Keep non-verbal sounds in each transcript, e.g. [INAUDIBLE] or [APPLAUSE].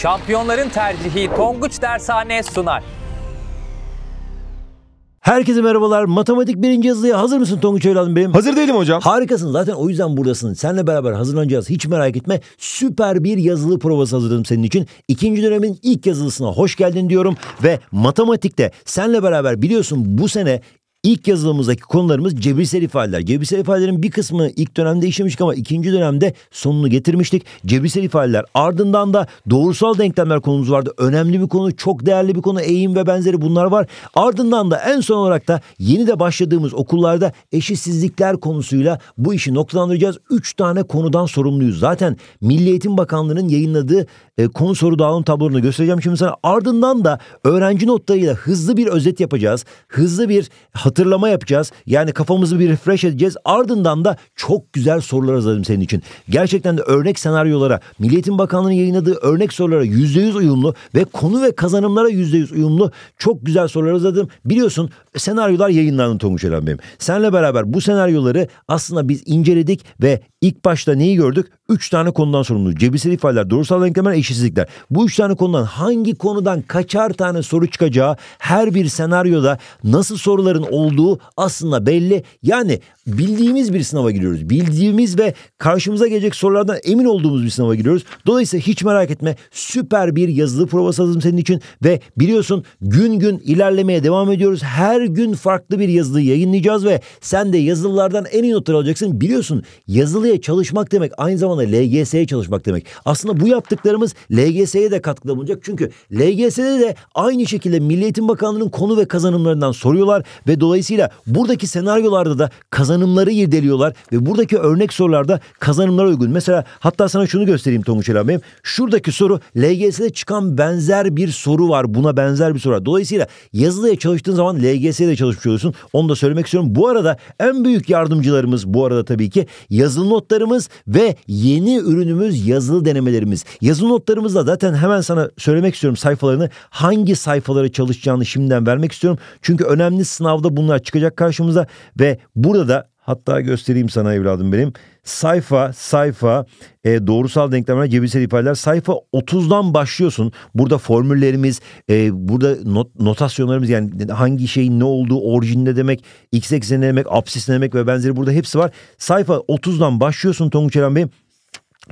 Şampiyonların tercihi Tonguç Dershane sunar. Herkese merhabalar. Matematik birinci yazılıya hazır mısın Tonguç Evladım benim? Hazır değilim hocam. Harikasın. Zaten o yüzden buradasın. Seninle beraber hazırlanacağız. Hiç merak etme. Süper bir yazılı provası hazırladım senin için. İkinci dönemin ilk yazılısına hoş geldin diyorum. Ve matematikte senle beraber biliyorsun bu sene İlk yazılımımızdaki konularımız cebirsel ifadeler. Cebirsel ifadelerin bir kısmı ilk dönemde işlemiştik ama ikinci dönemde sonunu getirmiştik. Cebirsel ifadeler ardından da doğrusal denklemler konumuz vardı. Önemli bir konu, çok değerli bir konu, eğim ve benzeri bunlar var. Ardından da en son olarak da yeni de başladığımız okullarda eşitsizlikler konusuyla bu işi noktalandıracağız. Üç tane konudan sorumluyuz. Zaten Milli Eğitim Bakanlığı'nın yayınladığı e, konu soru dağılım tablonu göstereceğim şimdi sana. Ardından da öğrenci notlarıyla hızlı bir özet yapacağız. Hızlı bir hatırlama yapacağız. Yani kafamızı bir refresh edeceğiz. Ardından da çok güzel sorular hazırladım senin için. Gerçekten de örnek senaryolara, Milliyetin Bakanlığı'nın yayınladığı örnek sorulara %100 uyumlu ve konu ve kazanımlara %100 uyumlu çok güzel sorular hazırladım. Biliyorsun senaryolar yayınlandı Tonguç Eren benim. Senle beraber bu senaryoları aslında biz inceledik ve ilk başta neyi gördük? Üç tane konudan sorumlu. Cebirsel ifadeler, doğrusal denklemler, eşitsizlikler. Bu üç tane konudan hangi konudan kaçar tane soru çıkacağı her bir senaryoda nasıl soruların olduğu aslında belli. Yani bildiğimiz bir sınava giriyoruz. Bildiğimiz ve karşımıza gelecek sorulardan emin olduğumuz bir sınava giriyoruz. Dolayısıyla hiç merak etme süper bir yazılı provası hazırladım senin için ve biliyorsun gün gün ilerlemeye devam ediyoruz. Her gün farklı bir yazılı yayınlayacağız ve sen de yazılılardan en iyi notları alacaksın. Biliyorsun yazılıya çalışmak demek aynı zamanda LGS'ye çalışmak demek. Aslında bu yaptıklarımız LGS'ye de katkıda bulunacak. Çünkü LGS'de de aynı şekilde Milli Eğitim Bakanlığı'nın konu ve kazanımlarından soruyorlar ve dolayısıyla buradaki senaryolarda da kazan kazanımları irdeliyorlar ve buradaki örnek sorularda kazanımlara uygun. Mesela hatta sana şunu göstereyim Tonguç abi. Şuradaki soru LGS'de çıkan benzer bir soru var. Buna benzer bir soru var. Dolayısıyla yazılıya çalıştığın zaman LGS'ye de çalışmış oluyorsun. Onu da söylemek istiyorum. Bu arada en büyük yardımcılarımız bu arada tabii ki yazılı notlarımız ve yeni ürünümüz yazılı denemelerimiz. Yazılı notlarımızla zaten hemen sana söylemek istiyorum sayfalarını hangi sayfalara çalışacağını şimdiden vermek istiyorum. Çünkü önemli sınavda bunlar çıkacak karşımıza ve burada da Hatta göstereyim sana evladım benim. Sayfa, sayfa, e, doğrusal denklemler, cebirsel ifadeler sayfa 30'dan başlıyorsun. Burada formüllerimiz, e, burada not, notasyonlarımız yani hangi şeyin ne olduğu, orijinde demek, x ekseni demek, absis demek ve benzeri burada hepsi var. Sayfa 30'dan başlıyorsun Tonguç Eren Bey'im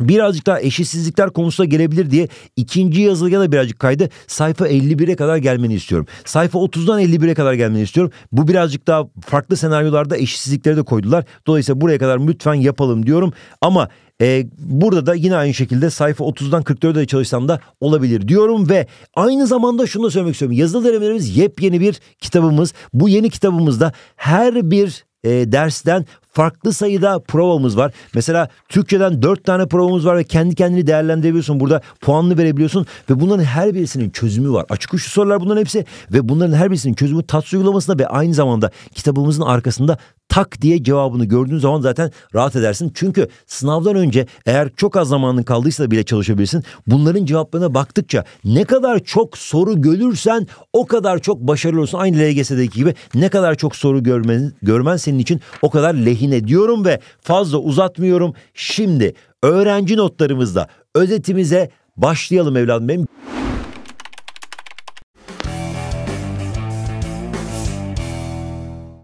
birazcık daha eşitsizlikler konusuna gelebilir diye ikinci yazılıya da birazcık kaydı. Sayfa 51'e kadar gelmeni istiyorum. Sayfa 30'dan 51'e kadar gelmeni istiyorum. Bu birazcık daha farklı senaryolarda eşitsizlikleri de koydular. Dolayısıyla buraya kadar lütfen yapalım diyorum. Ama e, burada da yine aynı şekilde sayfa 30'dan 44'e çalışsam da olabilir diyorum ve aynı zamanda şunu da söylemek istiyorum. Yazılı denemelerimiz yepyeni bir kitabımız. Bu yeni kitabımızda her bir e, dersten farklı sayıda provamız var. Mesela Türkiye'den 4 tane provamız var ve kendi kendini değerlendirebiliyorsun. Burada puanlı verebiliyorsun ve bunların her birisinin çözümü var. Açık uçlu sorular bunların hepsi ve bunların her birisinin çözümü TATS uygulamasında ve aynı zamanda kitabımızın arkasında tak diye cevabını gördüğün zaman zaten rahat edersin. Çünkü sınavdan önce eğer çok az zamanın kaldıysa bile çalışabilirsin. Bunların cevaplarına baktıkça ne kadar çok soru görürsen o kadar çok başarılı olursun. Aynı LGS'deki gibi ne kadar çok soru görmen, görmen senin için o kadar lehin yine diyorum ve fazla uzatmıyorum. Şimdi öğrenci notlarımızda özetimize başlayalım evladım benim.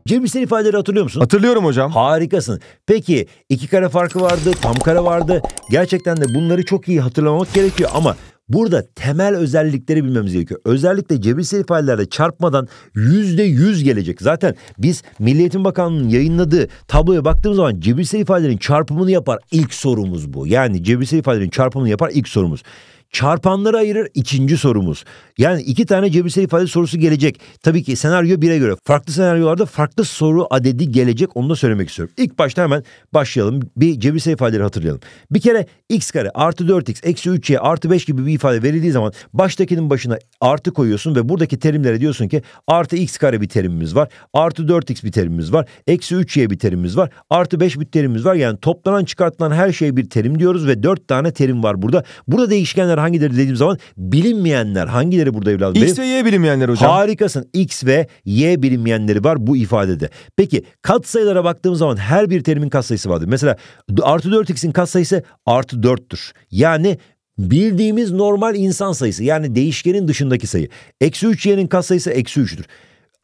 Cebimsel ifadeleri hatırlıyor musun? Hatırlıyorum hocam. Harikasın. Peki iki kare farkı vardı, tam kare vardı. Gerçekten de bunları çok iyi hatırlamak gerekiyor ama Burada temel özellikleri bilmemiz gerekiyor. Özellikle cebirsel ifadelerde çarpmadan yüzde yüz gelecek. Zaten biz milliyetin Eğitim Bakanlığı'nın yayınladığı tabloya baktığımız zaman cebirsel ifadelerin çarpımını yapar ilk sorumuz bu. Yani cebirsel ifadelerin çarpımını yapar ilk sorumuz. Çarpanları ayırır ikinci sorumuz. Yani iki tane cebirsel ifade sorusu gelecek. Tabii ki senaryo bire göre. Farklı senaryolarda farklı soru adedi gelecek. Onu da söylemek istiyorum. İlk başta hemen başlayalım. Bir cebirsel ifadeleri hatırlayalım. Bir kere x kare artı 4x eksi 3y artı 5 gibi bir ifade verildiği zaman baştakinin başına artı koyuyorsun ve buradaki terimlere diyorsun ki artı x kare bir terimimiz var. Artı 4x bir terimimiz var. Eksi 3y bir terimimiz var. Artı 5 bir terimimiz var. Yani toplanan çıkartılan her şey bir terim diyoruz ve 4 tane terim var burada. Burada değişkenler hangileri dediğim zaman bilinmeyenler hangileri Hangileri burada evladım? X benim? ve Y bilinmeyenler hocam. Harikasın. X ve Y bilinmeyenleri var bu ifadede. Peki katsayılara baktığımız zaman her bir terimin katsayısı vardır. Mesela artı 4x'in katsayısı artı 4'tür. Yani bildiğimiz normal insan sayısı yani değişkenin dışındaki sayı. Eksi 3y'nin katsayısı eksi 3'tür.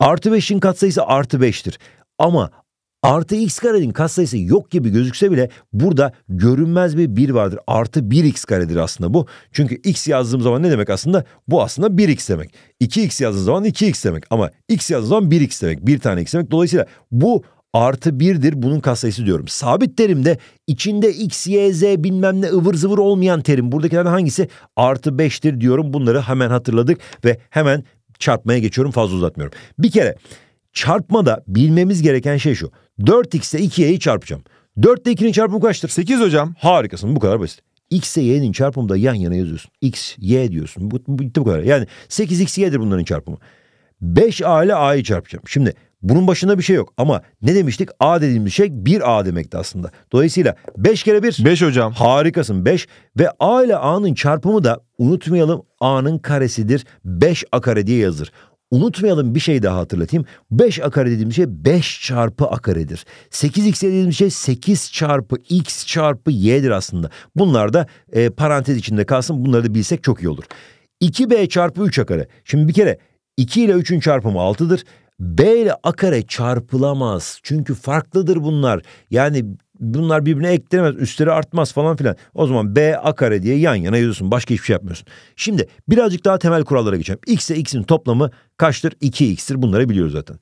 Artı 5'in katsayısı artı 5'tir. Ama Artı x karenin katsayısı yok gibi gözükse bile burada görünmez bir 1 vardır. Artı 1x karedir aslında bu. Çünkü x yazdığım zaman ne demek aslında? Bu aslında 1x demek. 2x yazdığım zaman 2x demek. Ama x yazdığım zaman 1x demek. Bir tane x demek. Dolayısıyla bu artı 1'dir bunun katsayısı diyorum. Sabit terimde içinde x, y, z bilmem ne ıvır zıvır olmayan terim buradakilerden hangisi? Artı 5'tir diyorum bunları hemen hatırladık ve hemen çarpmaya geçiyorum fazla uzatmıyorum. Bir kere Çarpmada bilmemiz gereken şey şu. 4 x'e 2y'yi çarpacağım. 4 ile 2'nin çarpımı kaçtır? 8 hocam. Harikasın bu kadar basit. X ile y'nin çarpımı da yan yana yazıyorsun. X, y diyorsun. Bu, bu, bu kadar. Yani 8 x, y'dir bunların çarpımı. 5a ile a'yı çarpacağım. Şimdi bunun başında bir şey yok ama ne demiştik? A dediğimiz şey 1A demekti aslında. Dolayısıyla 5 kere 1. 5 hocam. Harikasın 5 ve A ile A'nın çarpımı da unutmayalım A'nın karesidir. 5A kare diye yazılır. Unutmayalım bir şey daha hatırlatayım. 5 a kare dediğimiz şey 5 çarpı a karedir. 8x dediğimiz şey 8 çarpı x çarpı y'dir aslında. Bunlar da e, parantez içinde kalsın. Bunları da bilsek çok iyi olur. 2b çarpı 3 a kare. Şimdi bir kere 2 ile 3'ün çarpımı 6'dır. B ile a kare çarpılamaz. Çünkü farklıdır bunlar. Yani bunlar birbirine eklenemez. Üstleri artmaz falan filan. O zaman B A kare diye yan yana yazıyorsun. Başka hiçbir şey yapmıyorsun. Şimdi birazcık daha temel kurallara geçelim. X ile X'in toplamı kaçtır? 2X'tir. Bunları biliyoruz zaten.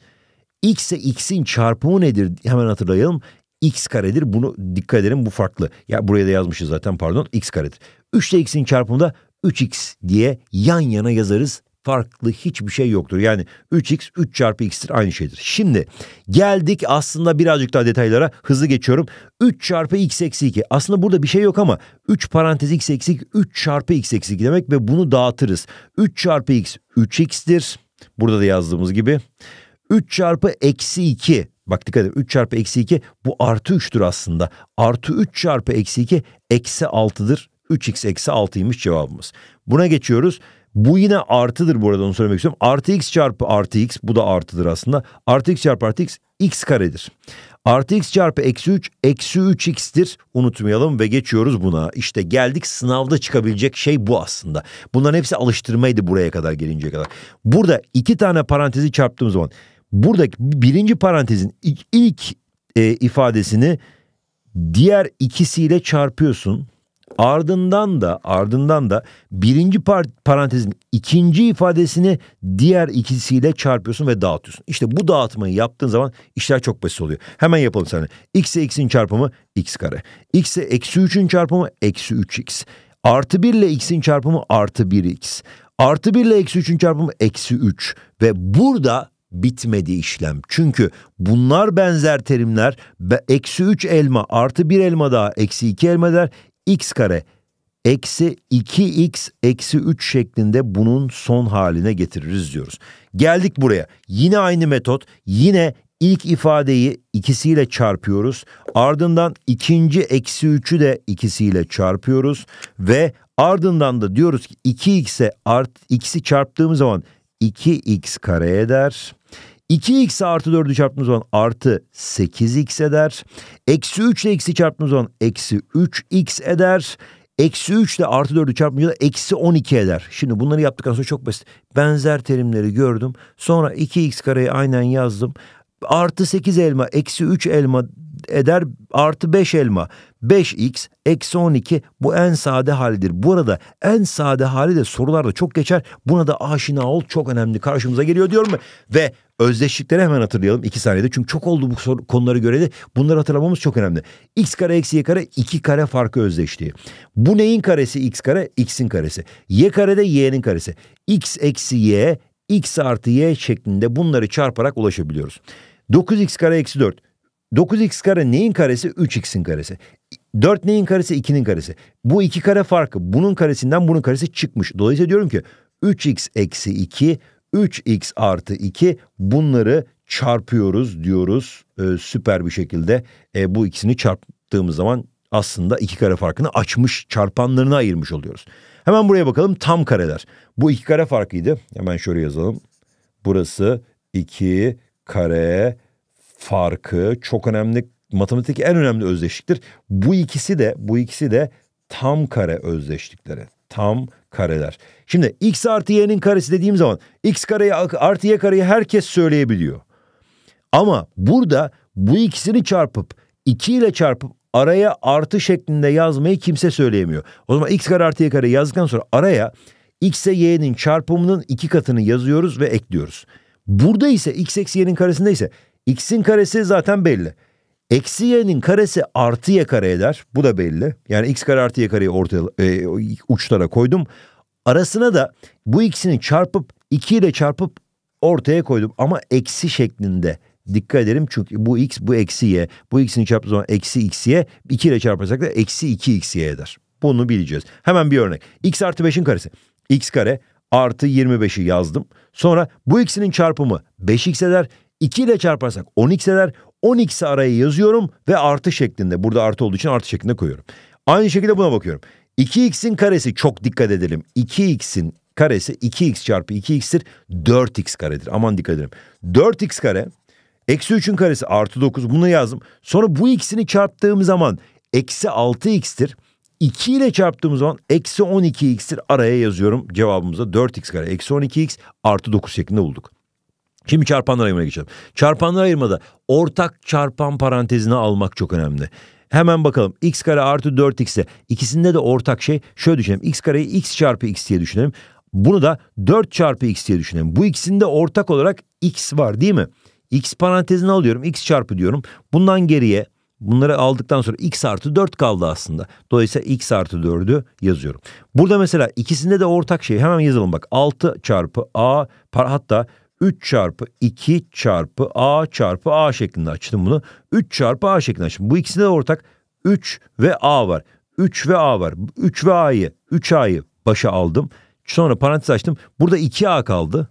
X ile X'in çarpımı nedir? Hemen hatırlayalım. X karedir. Bunu dikkat edelim bu farklı. Ya buraya da yazmışız zaten pardon. X karedir. 3 ile X'in çarpımı da 3X diye yan yana yazarız farklı hiçbir şey yoktur. Yani 3x 3 çarpı x'tir aynı şeydir. Şimdi geldik aslında birazcık daha detaylara hızlı geçiyorum. 3 çarpı x eksi 2 aslında burada bir şey yok ama 3 parantez x eksi 2 3 çarpı x eksi 2 demek ve bunu dağıtırız. 3 çarpı x 3x'tir. Burada da yazdığımız gibi. 3 çarpı eksi 2 Bak dikkat edin 3 çarpı eksi 2 bu artı 3'tür aslında. Artı 3 çarpı eksi 2 eksi 6'dır. 3x eksi 6'ymış cevabımız. Buna geçiyoruz. Bu yine artıdır bu arada onu söylemek istiyorum. Artı x çarpı artı x bu da artıdır aslında. Artı x çarpı artı x x karedir. Artı x çarpı eksi 3 eksi 3x'tir unutmayalım ve geçiyoruz buna. İşte geldik sınavda çıkabilecek şey bu aslında. Bunların hepsi alıştırmaydı buraya kadar gelinceye kadar. Burada iki tane parantezi çarptığımız zaman buradaki birinci parantezin ilk, ilk e, ifadesini diğer ikisiyle çarpıyorsun. Ardından da ardından da birinci par parantezin ikinci ifadesini diğer ikisiyle çarpıyorsun ve dağıtıyorsun. İşte bu dağıtmayı yaptığın zaman işler çok basit oluyor. Hemen yapalım sana. X X'e x'in çarpımı x kare. X'e eksi 3'ün çarpımı eksi 3x. Artı 1 ile x'in çarpımı artı 1x. Artı 1 ile eksi 3'ün çarpımı eksi 3. Ve burada bitmedi işlem. Çünkü bunlar benzer terimler. Eksi 3 elma artı 1 elma daha eksi 2 elma der x kare eksi 2x eksi 3 şeklinde bunun son haline getiririz diyoruz. Geldik buraya. Yine aynı metot. Yine ilk ifadeyi ikisiyle çarpıyoruz. Ardından ikinci eksi 3'ü de ikisiyle çarpıyoruz. Ve ardından da diyoruz ki 2x'e art x'i çarptığımız zaman 2x kare eder. 2x artı 4'ü çarptığımız zaman artı 8x eder. Eksi 3 ile x'i çarptığımız zaman eksi 3x eder. Eksi 3 ile artı 4'ü çarpınca da eksi 12 eder. Şimdi bunları yaptıktan sonra çok basit. Benzer terimleri gördüm. Sonra 2x kareyi aynen yazdım. Artı 8 elma, eksi 3 elma eder artı 5 elma. 5x eksi 12 bu en sade halidir. Burada en sade hali de sorularda çok geçer. Buna da aşina ol çok önemli karşımıza geliyor diyorum mu? Ve özdeşlikleri hemen hatırlayalım 2 saniyede. Çünkü çok oldu bu soru, konuları göreli. Bunları hatırlamamız çok önemli. x kare eksi y kare 2 kare farkı özdeşliği. Bu neyin karesi x kare? x'in karesi. y kare de y'nin karesi. x eksi y x artı y şeklinde bunları çarparak ulaşabiliyoruz. 9x kare eksi 4. 9x kare neyin karesi? 3x'in karesi. 4 neyin karesi? 2'nin karesi. Bu iki kare farkı bunun karesinden bunun karesi çıkmış. Dolayısıyla diyorum ki 3x eksi 2, 3x artı 2 bunları çarpıyoruz diyoruz ee, süper bir şekilde. Ee, bu ikisini çarptığımız zaman aslında iki kare farkını açmış çarpanlarına ayırmış oluyoruz. Hemen buraya bakalım tam kareler. Bu iki kare farkıydı. Hemen şöyle yazalım. Burası 2 kare farkı çok önemli matematik en önemli özdeşliktir. Bu ikisi de bu ikisi de tam kare özdeşlikleri. Tam kareler. Şimdi x artı y'nin karesi dediğim zaman x kareyi artı y kareyi herkes söyleyebiliyor. Ama burada bu ikisini çarpıp 2 ile çarpıp araya artı şeklinde yazmayı kimse söyleyemiyor. O zaman x kare artı y kare yazdıktan sonra araya x ile y'nin çarpımının iki katını yazıyoruz ve ekliyoruz. Burada ise x eksi y'nin karesinde ise x'in karesi zaten belli. Eksi y'nin karesi artı y kare eder. Bu da belli. Yani x kare artı y kareyi ortaya, e, uçlara koydum. Arasına da bu ikisini çarpıp 2 ile çarpıp ortaya koydum. Ama eksi şeklinde. Dikkat edelim çünkü bu x bu eksi y. Bu x'ini çarptığı zaman eksi x y. 2 ile çarparsak da eksi 2 x y eder. Bunu bileceğiz. Hemen bir örnek. x artı 5'in karesi. x kare artı 25'i yazdım. Sonra bu ikisinin çarpımı 5x eder. 2 ile çarparsak 10x eder. 10x'i araya yazıyorum ve artı şeklinde. Burada artı olduğu için artı şeklinde koyuyorum. Aynı şekilde buna bakıyorum. 2x'in karesi çok dikkat edelim. 2x'in karesi 2x çarpı 2x'tir. 4x karedir. Aman dikkat edelim. 4x kare eksi 3'ün karesi artı 9 bunu yazdım. Sonra bu ikisini çarptığım zaman eksi 6x'tir. 2 ile çarptığımız zaman eksi 12x'tir. Araya yazıyorum cevabımıza 4x kare eksi 12x artı 9 şeklinde bulduk. Şimdi çarpanlar ayırmaya geçelim. Çarpanlar ayırmada ortak çarpan parantezine almak çok önemli. Hemen bakalım x kare artı 4x'e ikisinde de ortak şey şöyle düşünelim. x kareyi x çarpı x diye düşünelim. Bunu da 4 çarpı x diye düşünelim. Bu ikisinde ortak olarak x var değil mi? x parantezine alıyorum x çarpı diyorum. Bundan geriye bunları aldıktan sonra x artı 4 kaldı aslında. Dolayısıyla x artı 4'ü yazıyorum. Burada mesela ikisinde de ortak şey hemen yazalım bak 6 çarpı a hatta 3 çarpı 2 çarpı a çarpı a şeklinde açtım bunu. 3 çarpı a şeklinde açtım. Bu ikisinde de ortak 3 ve a var. 3 ve a var. 3 ve a'yı 3 a'yı başa aldım. Sonra parantez açtım. Burada 2a kaldı.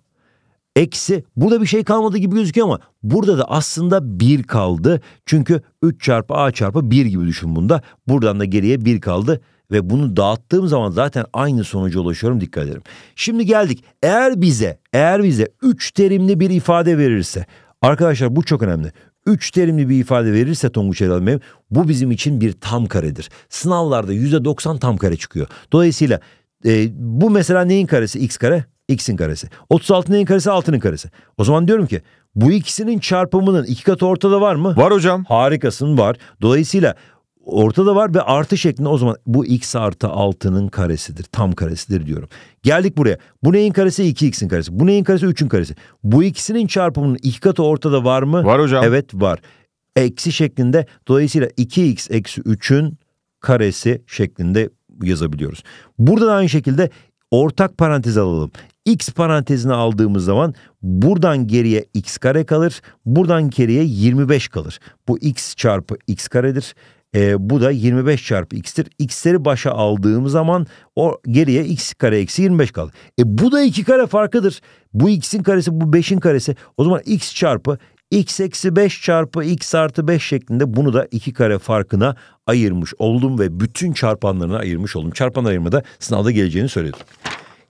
Eksi burada bir şey kalmadı gibi gözüküyor ama burada da aslında 1 kaldı. Çünkü 3 çarpı a çarpı 1 gibi düşün bunda. Buradan da geriye 1 kaldı ve bunu dağıttığım zaman zaten aynı sonuca ulaşıyorum dikkat ederim. Şimdi geldik. Eğer bize eğer bize üç terimli bir ifade verirse arkadaşlar bu çok önemli. Üç terimli bir ifade verirse Tonguç Elal Bey bu bizim için bir tam karedir. Sınavlarda yüzde doksan tam kare çıkıyor. Dolayısıyla e, bu mesela neyin karesi? X kare x'in karesi. 36 neyin karesi? 6'nın karesi. O zaman diyorum ki bu ikisinin çarpımının iki katı ortada var mı? Var hocam. Harikasın var. Dolayısıyla ortada var ve artı şeklinde o zaman bu x artı 6'nın karesidir. Tam karesidir diyorum. Geldik buraya. Bu neyin karesi? 2x'in karesi. Bu neyin karesi? 3'ün karesi. Bu ikisinin çarpımının iki katı ortada var mı? Var hocam. Evet var. Eksi şeklinde. Dolayısıyla 2x eksi 3'ün karesi şeklinde yazabiliyoruz. Burada da aynı şekilde ortak parantez alalım. X parantezini aldığımız zaman buradan geriye x kare kalır. Buradan geriye 25 kalır. Bu x çarpı x karedir. E, bu da 25 çarpı x'tir. X'leri başa aldığım zaman o geriye x kare eksi 25 kaldı. E bu da iki kare farkıdır. Bu x'in karesi bu 5'in karesi. O zaman x çarpı x eksi 5 çarpı x artı 5 şeklinde bunu da iki kare farkına ayırmış oldum ve bütün çarpanlarına ayırmış oldum. Çarpan ayırma da sınavda geleceğini söyledim.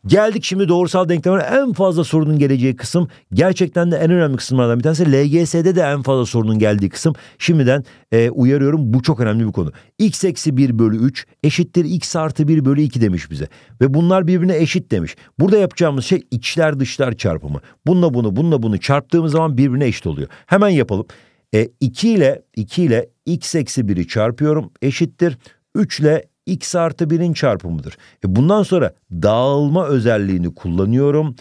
Geldik şimdi doğrusal denklemlere en fazla sorunun geleceği kısım gerçekten de en önemli kısımlardan bir tanesi. LGS'de de en fazla sorunun geldiği kısım. Şimdiden e, uyarıyorum bu çok önemli bir konu. x eksi 1 bölü 3 eşittir x artı 1 bölü 2 demiş bize. Ve bunlar birbirine eşit demiş. Burada yapacağımız şey içler dışlar çarpımı. Bununla bunu bununla bunu çarptığımız zaman birbirine eşit oluyor. Hemen yapalım. E, 2 ile 2 ile x eksi 1'i çarpıyorum eşittir. 3 ile x artı 1'in çarpımıdır. E bundan sonra dağılma özelliğini kullanıyorum.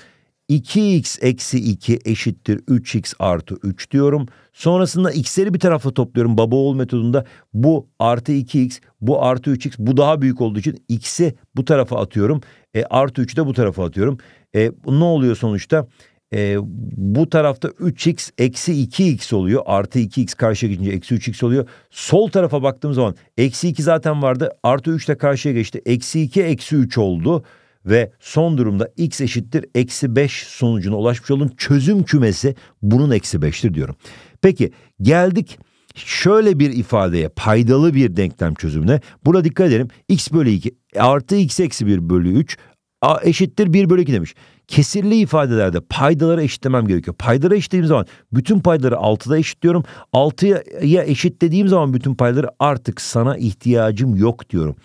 2x eksi 2 eşittir 3x artı 3 diyorum. Sonrasında x'leri bir tarafa topluyorum baba oğul metodunda. Bu artı 2x, bu artı 3x, bu daha büyük olduğu için x'i bu tarafa atıyorum. E, artı 3'ü de bu tarafa atıyorum. E, ne oluyor sonuçta? E, bu tarafta 3x eksi 2x oluyor. Artı 2x karşıya geçince eksi 3x oluyor. Sol tarafa baktığım zaman eksi 2 zaten vardı. Artı 3 de karşıya geçti. Eksi 2 eksi 3 oldu. Ve son durumda x eşittir eksi 5 sonucuna ulaşmış olun. Çözüm kümesi bunun eksi 5'tir diyorum. Peki geldik şöyle bir ifadeye paydalı bir denklem çözümüne. Burada dikkat edelim x bölü 2 artı x eksi 1 bölü 3 eşittir 1 bölü 2 demiş. Kesirli ifadelerde paydaları eşitlemem gerekiyor. Paydaları eşitlediğim zaman bütün paydaları 6'da eşitliyorum. 6'ya dediğim zaman bütün paydaları artık sana ihtiyacım yok diyorum.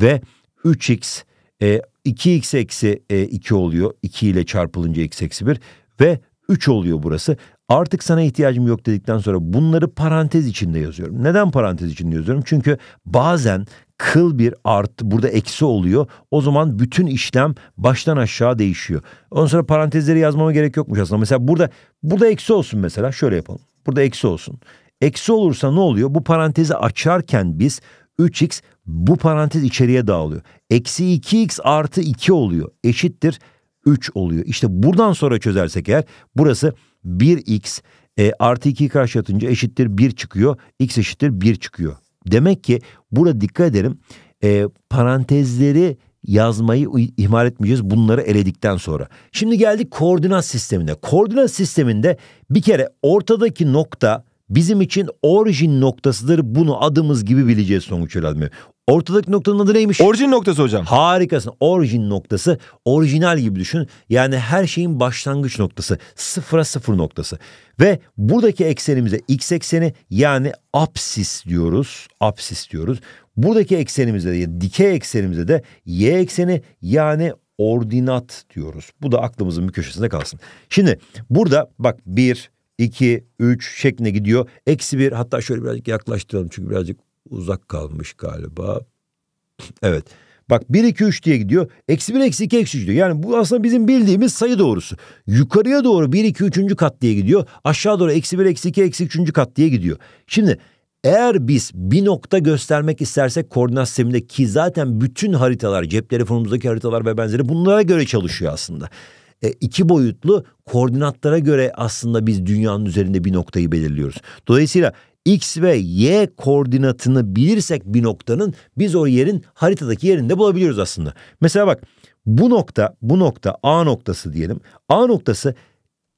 Ve 3x e, 2x eksi e, 2 oluyor. 2 ile çarpılınca x eksi 1 ve 3 oluyor burası. Artık sana ihtiyacım yok dedikten sonra bunları parantez içinde yazıyorum. Neden parantez içinde yazıyorum? Çünkü bazen kıl bir art burada eksi oluyor. O zaman bütün işlem baştan aşağı değişiyor. Ondan sonra parantezleri yazmama gerek yokmuş aslında. Mesela burada burada eksi olsun mesela şöyle yapalım. Burada eksi olsun. Eksi olursa ne oluyor? Bu parantezi açarken biz 3x bu parantez içeriye dağılıyor. Eksi 2x artı 2 oluyor. Eşittir 3 oluyor. İşte buradan sonra çözersek eğer burası 1x e, artı 2'yi karşılatınca eşittir 1 çıkıyor. x eşittir 1 çıkıyor. Demek ki burada dikkat edelim. E, parantezleri yazmayı ihmal etmeyeceğiz bunları eledikten sonra. Şimdi geldik koordinat sistemine. Koordinat sisteminde bir kere ortadaki nokta bizim için orijin noktasıdır. Bunu adımız gibi bileceğiz Songuç Öğretmenim. Ortadaki noktanın adı neymiş? Orijin noktası hocam. Harikasın. Orijin noktası orijinal gibi düşün. Yani her şeyin başlangıç noktası. Sıfıra sıfır noktası. Ve buradaki eksenimize x ekseni yani apsis diyoruz. Apsis diyoruz. Buradaki eksenimize de dikey eksenimize de y ekseni yani ordinat diyoruz. Bu da aklımızın bir köşesinde kalsın. Şimdi burada bak bir 2, 3 şeklinde gidiyor. Eksi 1 hatta şöyle birazcık yaklaştıralım çünkü birazcık uzak kalmış galiba. [CLEARS THROAT] evet. Bak 1, 2, 3 diye gidiyor. Eksi 1, eksi 2, eksi 3 diyor. Yani bu aslında bizim bildiğimiz sayı doğrusu. Yukarıya doğru 1, 2, 3. kat diye gidiyor. Aşağı doğru eksi 1, eksi 2, eksi 3. kat diye gidiyor. Şimdi eğer biz bir nokta göstermek istersek koordinat sisteminde ki zaten bütün haritalar, cep telefonumuzdaki haritalar ve benzeri bunlara göre çalışıyor aslında e, iki boyutlu koordinatlara göre aslında biz dünyanın üzerinde bir noktayı belirliyoruz. Dolayısıyla X ve Y koordinatını bilirsek bir noktanın biz o yerin haritadaki yerinde bulabiliyoruz aslında. Mesela bak bu nokta bu nokta A noktası diyelim. A noktası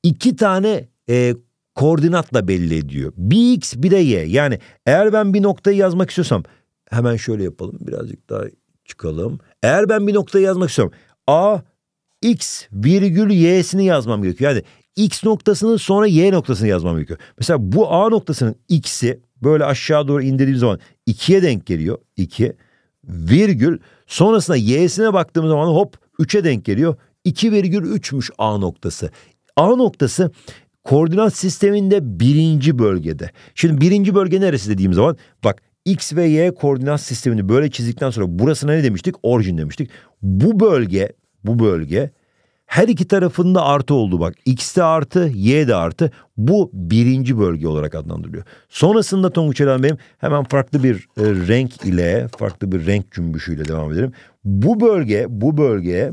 iki tane e, koordinatla belli ediyor. Bir X bir de Y. Yani eğer ben bir noktayı yazmak istiyorsam hemen şöyle yapalım birazcık daha çıkalım. Eğer ben bir noktayı yazmak istiyorum. A x virgül y'sini yazmam gerekiyor. Yani x noktasının sonra y noktasını yazmam gerekiyor. Mesela bu a noktasının x'i böyle aşağı doğru indirdiğim zaman 2'ye denk geliyor. 2 virgül sonrasında y'sine baktığım zaman hop 3'e denk geliyor. 2 virgül 3'müş a noktası. A noktası koordinat sisteminde birinci bölgede. Şimdi birinci bölge neresi dediğim zaman bak X ve Y koordinat sistemini böyle çizdikten sonra burasına ne demiştik? Orijin demiştik. Bu bölge bu bölge her iki tarafında artı oldu bak. X de artı, Y de artı. Bu birinci bölge olarak adlandırılıyor. Sonrasında Tonguç Eren Bey'im hemen farklı bir e, renk ile, farklı bir renk cümbüşüyle devam edelim. Bu bölge, bu bölge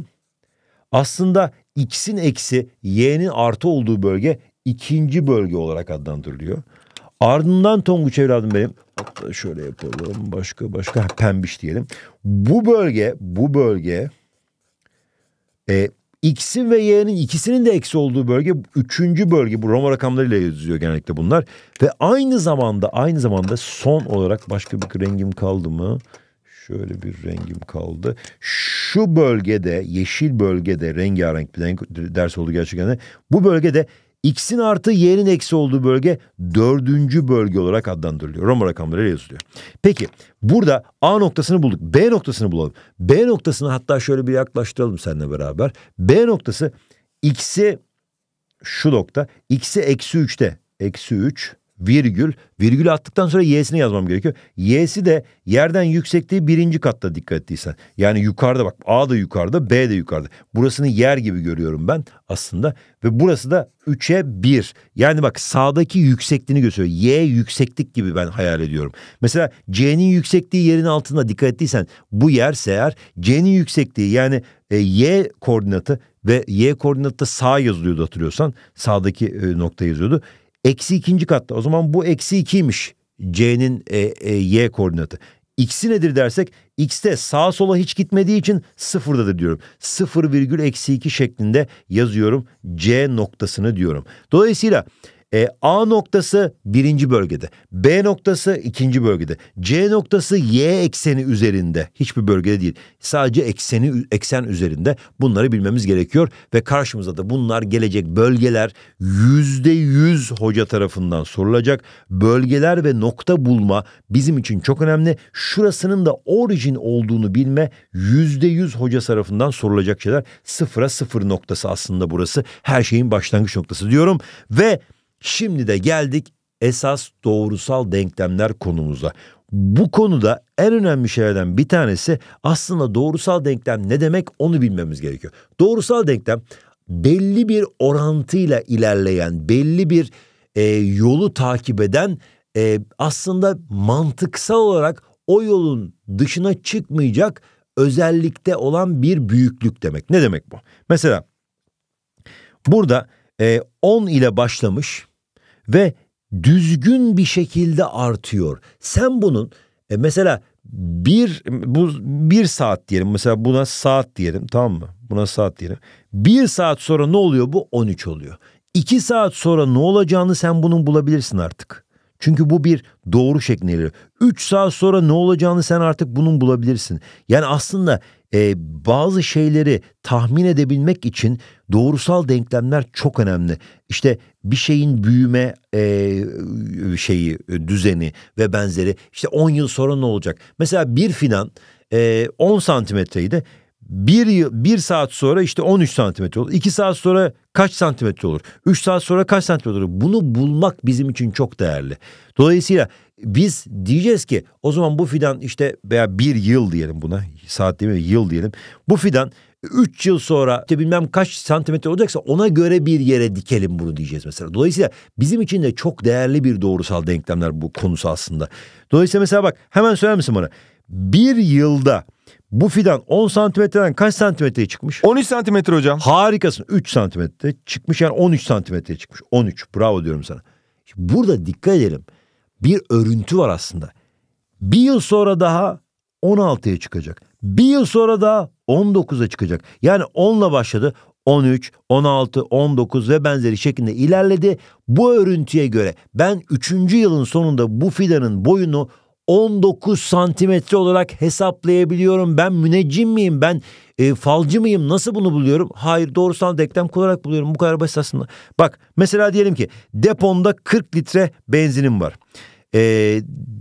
aslında X'in eksi, Y'nin artı olduğu bölge ikinci bölge olarak adlandırılıyor. Ardından Tonguç evladım benim. Hatta şöyle yapalım. Başka başka pembiş diyelim. Bu bölge, bu bölge e, X'in ve Y'nin ikisinin de eksi olduğu bölge üçüncü bölge. Bu Roma rakamlarıyla yazıyor genellikle bunlar. Ve aynı zamanda aynı zamanda son olarak başka bir rengim kaldı mı? Şöyle bir rengim kaldı. Şu bölgede yeşil bölgede rengarenk bir renk ders oldu gerçekten Bu bölgede x'in artı y'nin eksi olduğu bölge dördüncü bölge olarak adlandırılıyor. Roma rakamları yazılıyor. Peki burada A noktasını bulduk. B noktasını bulalım. B noktasını hatta şöyle bir yaklaştıralım seninle beraber. B noktası x'i şu nokta x'i eksi 3'te. Eksi 3 virgül. Virgül attıktan sonra y'sini yazmam gerekiyor. Y'si de yerden yüksekliği birinci katta dikkat ettiysen. Yani yukarıda bak A da yukarıda B de yukarıda. Burasını yer gibi görüyorum ben aslında. Ve burası da 3'e 1. Yani bak sağdaki yüksekliğini gösteriyor. Y yükseklik gibi ben hayal ediyorum. Mesela C'nin yüksekliği yerin altında dikkat ettiysen bu yerse eğer C'nin yüksekliği yani e, Y koordinatı ve y koordinatta sağ yazılıyordu hatırlıyorsan. Sağdaki e, nokta yazıyordu. Eksi ikinci katta. O zaman bu eksi ikiymiş. C'nin e, e, Y koordinatı. X'i nedir dersek X de sağa sola hiç gitmediği için sıfırdadır diyorum. 0,-2 şeklinde yazıyorum C noktasını diyorum. Dolayısıyla e, A noktası birinci bölgede. B noktası ikinci bölgede. C noktası Y ekseni üzerinde. Hiçbir bölgede değil. Sadece ekseni eksen üzerinde. Bunları bilmemiz gerekiyor. Ve karşımıza da bunlar gelecek bölgeler yüzde yüz hoca tarafından sorulacak. Bölgeler ve nokta bulma bizim için çok önemli. Şurasının da orijin olduğunu bilme yüzde yüz hoca tarafından sorulacak şeyler. Sıfıra sıfır noktası aslında burası. Her şeyin başlangıç noktası diyorum. Ve Şimdi de geldik esas doğrusal denklemler konumuza. Bu konuda en önemli şeylerden bir tanesi aslında doğrusal denklem ne demek onu bilmemiz gerekiyor. Doğrusal denklem belli bir orantıyla ilerleyen, belli bir e, yolu takip eden e, aslında mantıksal olarak o yolun dışına çıkmayacak özellikte olan bir büyüklük demek. Ne demek bu? Mesela burada e, 10 ile başlamış ve düzgün bir şekilde artıyor. Sen bunun e, mesela bir bu bir saat diyelim mesela buna saat diyelim tamam mı? Buna saat diyelim. Bir saat sonra ne oluyor bu? 13 oluyor. İki saat sonra ne olacağını sen bunun bulabilirsin artık. Çünkü bu bir doğru şekline Üç saat sonra ne olacağını sen artık bunun bulabilirsin. Yani aslında e, bazı şeyleri tahmin edebilmek için doğrusal denklemler çok önemli. İşte bir şeyin büyüme e, şeyi düzeni ve benzeri işte 10 yıl sonra ne olacak? Mesela bir fidan e, 10 santimetreydi. Bir, bir saat sonra işte 13 santimetre olur. 2 saat sonra kaç santimetre olur? üç saat sonra kaç santimetre olur? Bunu bulmak bizim için çok değerli. Dolayısıyla biz diyeceğiz ki o zaman bu fidan işte veya bir yıl diyelim buna saat değil mi yıl diyelim. Bu fidan 3 yıl sonra işte bilmem kaç santimetre olacaksa ona göre bir yere dikelim bunu diyeceğiz mesela. Dolayısıyla bizim için de çok değerli bir doğrusal denklemler bu konusu aslında. Dolayısıyla mesela bak hemen söyler misin bana? Bir yılda bu fidan 10 santimetreden kaç santimetreye çıkmış? 13 santimetre hocam. Harikasın. 3 santimetre çıkmış yani 13 santimetreye çıkmış. 13 bravo diyorum sana. burada dikkat edelim. Bir örüntü var aslında. Bir yıl sonra daha 16'ya çıkacak. Bir yıl sonra daha 19'a çıkacak. Yani 10'la başladı. 13, 16, 19 ve benzeri şekilde ilerledi. Bu örüntüye göre ben 3. yılın sonunda bu fidanın boyunu 19 santimetre olarak hesaplayabiliyorum. Ben müneccim miyim? Ben e, falcı mıyım? Nasıl bunu buluyorum? Hayır doğrusal denklem kullanarak buluyorum. Bu kadar basit aslında. Bak mesela diyelim ki deponda 40 litre benzinim var. E,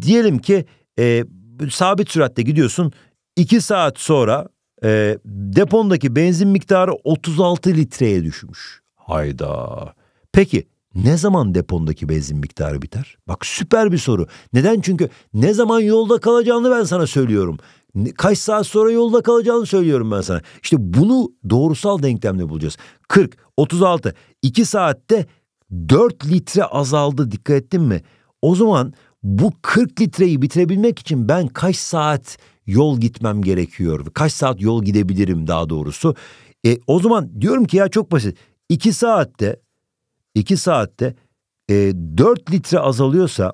diyelim ki e, sabit süratte gidiyorsun. 2 saat sonra e, depondaki benzin miktarı 36 litreye düşmüş. Hayda. Peki ne zaman depondaki benzin miktarı biter? Bak süper bir soru. Neden? Çünkü ne zaman yolda kalacağını ben sana söylüyorum. Kaç saat sonra yolda kalacağını söylüyorum ben sana. İşte bunu doğrusal denklemle bulacağız. 40, 36, 2 saatte 4 litre azaldı dikkat ettin mi? O zaman bu 40 litreyi bitirebilmek için ben kaç saat yol gitmem gerekiyor? Kaç saat yol gidebilirim daha doğrusu? E, o zaman diyorum ki ya çok basit. 2 saatte 2 saatte e, 4 litre azalıyorsa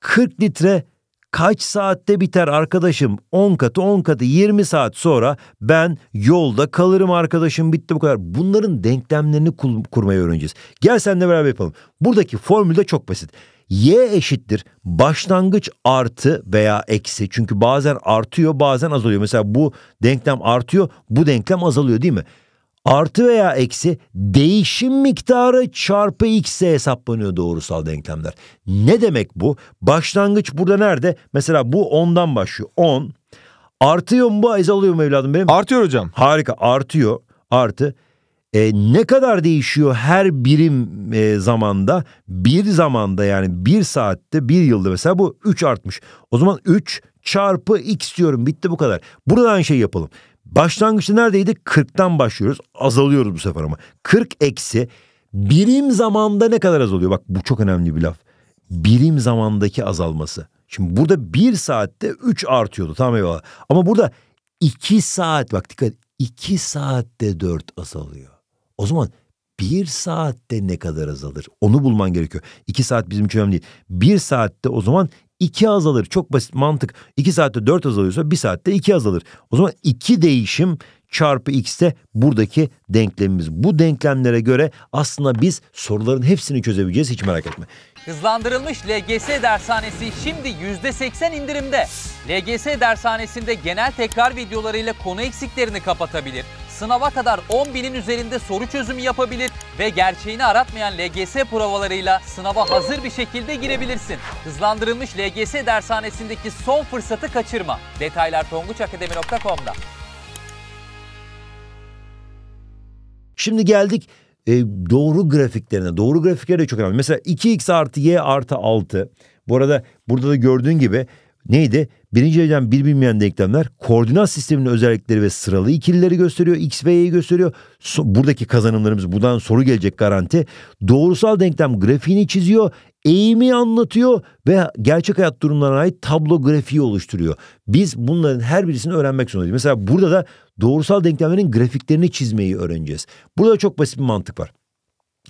40 litre kaç saatte biter arkadaşım? 10 katı 10 katı 20 saat sonra ben yolda kalırım arkadaşım bitti bu kadar. Bunların denklemlerini kur kurmayı öğreneceğiz. Gel seninle beraber yapalım. Buradaki formül de çok basit. Y eşittir başlangıç artı veya eksi. Çünkü bazen artıyor bazen azalıyor. Mesela bu denklem artıyor bu denklem azalıyor değil mi? artı veya eksi değişim miktarı çarpı x'e hesaplanıyor doğrusal denklemler. Ne demek bu? Başlangıç burada nerede? Mesela bu 10'dan başlıyor. 10. Artıyor mu bu azalıyor mu evladım benim? Artıyor hocam. Harika artıyor. Artı. E, ne kadar değişiyor her birim e, zamanda? Bir zamanda yani bir saatte bir yılda mesela bu 3 artmış. O zaman 3 çarpı x diyorum bitti bu kadar. Buradan şey yapalım. Başlangıçta neredeydik? 40'tan başlıyoruz. Azalıyoruz bu sefer ama. 40 eksi birim zamanda ne kadar azalıyor? Bak bu çok önemli bir laf. Birim zamandaki azalması. Şimdi burada bir saatte 3 artıyordu tamam eyvallah. Ama burada 2 saat bak dikkat 2 saatte 4 azalıyor. O zaman bir saatte ne kadar azalır? Onu bulman gerekiyor. İki saat bizim için önemli değil. Bir saatte o zaman 2 azalır. Çok basit mantık. 2 saatte 4 azalıyorsa 1 saatte 2 azalır. O zaman 2 değişim çarpı x'te buradaki denklemimiz. Bu denklemlere göre aslında biz soruların hepsini çözebileceğiz hiç merak etme. Hızlandırılmış LGS dershanesi şimdi %80 indirimde. LGS dershanesinde genel tekrar videolarıyla konu eksiklerini kapatabilir sınava kadar 10 binin üzerinde soru çözümü yapabilir ve gerçeğini aratmayan LGS provalarıyla sınava hazır bir şekilde girebilirsin. Hızlandırılmış LGS dershanesindeki son fırsatı kaçırma. Detaylar tonguçakademi.com'da. Şimdi geldik e, doğru grafiklerine. Doğru grafikler de çok önemli. Mesela 2x artı y artı 6. Bu arada burada da gördüğün gibi neydi? Birinci dereceden bir bilmeyen denklemler koordinat sisteminin özellikleri ve sıralı ikilileri gösteriyor. X ve Y'yi gösteriyor. buradaki kazanımlarımız buradan soru gelecek garanti. Doğrusal denklem grafiğini çiziyor. Eğimi anlatıyor ve gerçek hayat durumlarına ait tablo grafiği oluşturuyor. Biz bunların her birisini öğrenmek zorundayız. Mesela burada da doğrusal denklemlerin grafiklerini çizmeyi öğreneceğiz. Burada çok basit bir mantık var.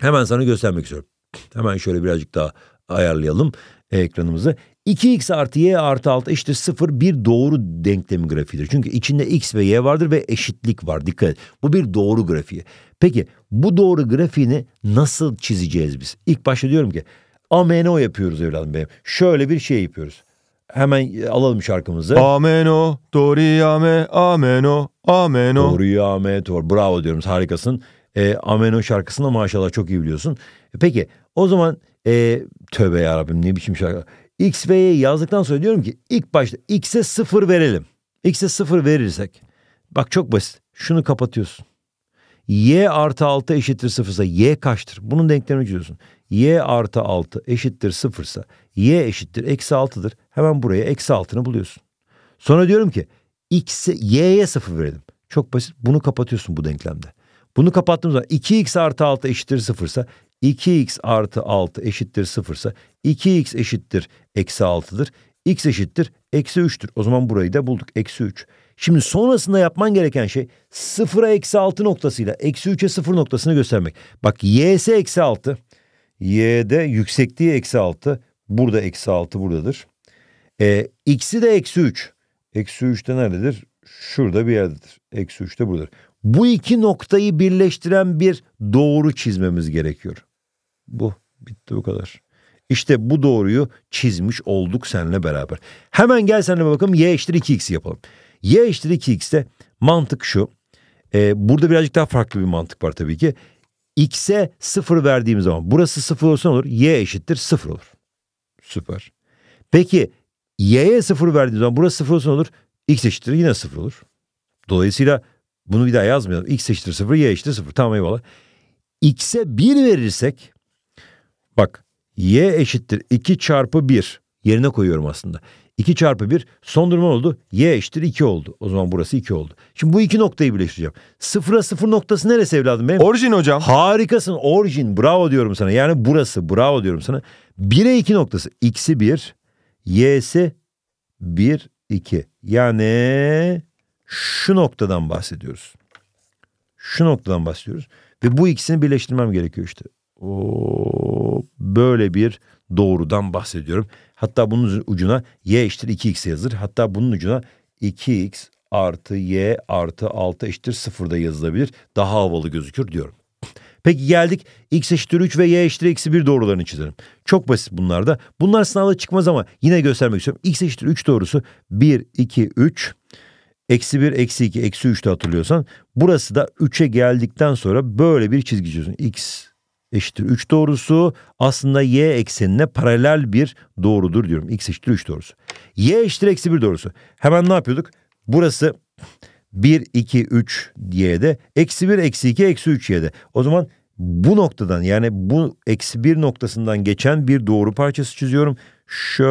Hemen sana göstermek istiyorum. Hemen şöyle birazcık daha ayarlayalım e, ekranımızı. 2x artı y artı 6 işte 0 bir doğru denklemi grafiğidir. Çünkü içinde x ve y vardır ve eşitlik var. Dikkat et. Bu bir doğru grafiği. Peki bu doğru grafiğini nasıl çizeceğiz biz? İlk başta diyorum ki ameno yapıyoruz evladım benim. Şöyle bir şey yapıyoruz. Hemen e, alalım şarkımızı. Ameno, Ame ameno, ameno. ame tor. Bravo diyorum harikasın. E, ameno şarkısını maşallah çok iyi biliyorsun. E, peki o zaman e, tövbe yarabbim ne biçim şarkı. X ve Y'yi yazdıktan sonra diyorum ki ilk başta X'e sıfır verelim. X'e sıfır verirsek. Bak çok basit. Şunu kapatıyorsun. Y artı 6 eşittir sıfırsa Y kaçtır? Bunun denklemini çözüyorsun. Y artı 6 eşittir sıfırsa Y eşittir eksi 6'dır. Hemen buraya eksi 6'nı buluyorsun. Sonra diyorum ki X'e Y'ye sıfır verelim. Çok basit. Bunu kapatıyorsun bu denklemde. Bunu kapattığımız zaman 2x artı 6 eşittir sıfırsa 2x artı 6 eşittir 0 ise 2x eşittir eksi 6'dır. x eşittir eksi 3'tür. O zaman burayı da bulduk. Eksi 3. Şimdi sonrasında yapman gereken şey 0'a eksi 6 noktasıyla eksi 3'e 0 noktasını göstermek. Bak y'si eksi 6. Y'de yüksekliği eksi 6. Burada eksi 6 buradadır. E, x'i de eksi 3. Eksi 3 de nerededir? Şurada bir yerdedir. Eksi 3 de buradadır. Bu iki noktayı birleştiren bir doğru çizmemiz gerekiyor. Bu. Bitti bu kadar. İşte bu doğruyu çizmiş olduk seninle beraber. Hemen gel seninle bakalım y eşittir 2x yapalım. y eşittir 2x'te mantık şu. E, burada birazcık daha farklı bir mantık var tabii ki. x'e 0 verdiğim zaman burası 0 olsa olur? y eşittir 0 olur. Süper. Peki y'ye 0 verdiğim zaman burası 0 olsa olur? x eşittir yine 0 olur. Dolayısıyla bunu bir daha yazmayalım. x eşittir 0, y eşittir 0. Tamam eyvallah. x'e 1 verirsek Bak y eşittir 2 çarpı 1 yerine koyuyorum aslında. 2 çarpı 1 son durum oldu? Y eşittir 2 oldu. O zaman burası 2 oldu. Şimdi bu iki noktayı birleştireceğim. Sıfıra sıfır noktası neresi evladım benim? Orjin hocam. Harikasın orjin bravo diyorum sana. Yani burası bravo diyorum sana. 1'e 2 noktası. X'i 1 Y'si 1 2. Yani şu noktadan bahsediyoruz. Şu noktadan bahsediyoruz. Ve bu ikisini birleştirmem gerekiyor işte. Oo, böyle bir doğrudan bahsediyorum. Hatta bunun ucuna y eşittir 2x yazılır. Hatta bunun ucuna 2x artı y artı 6 eşittir 0 da yazılabilir. Daha havalı gözükür diyorum. Peki geldik x eşittir 3 ve y eşittir eksi 1 doğrularını çizelim. Çok basit bunlar da. Bunlar sınavda çıkmaz ama yine göstermek istiyorum. x eşittir 3 doğrusu 1, 2, 3. Eksi 1, eksi 2, eksi 3'te hatırlıyorsan. Burası da 3'e geldikten sonra böyle bir çizgi çiziyorsun. x eşittir 3 doğrusu aslında y eksenine paralel bir doğrudur diyorum. X eşittir 3 doğrusu. Y eşittir eksi 1 doğrusu. Hemen ne yapıyorduk? Burası 1, 2, 3 y'de. Eksi 1, eksi 2, eksi 3 y'de. O zaman bu noktadan yani bu eksi 1 noktasından geçen bir doğru parçası çiziyorum. şu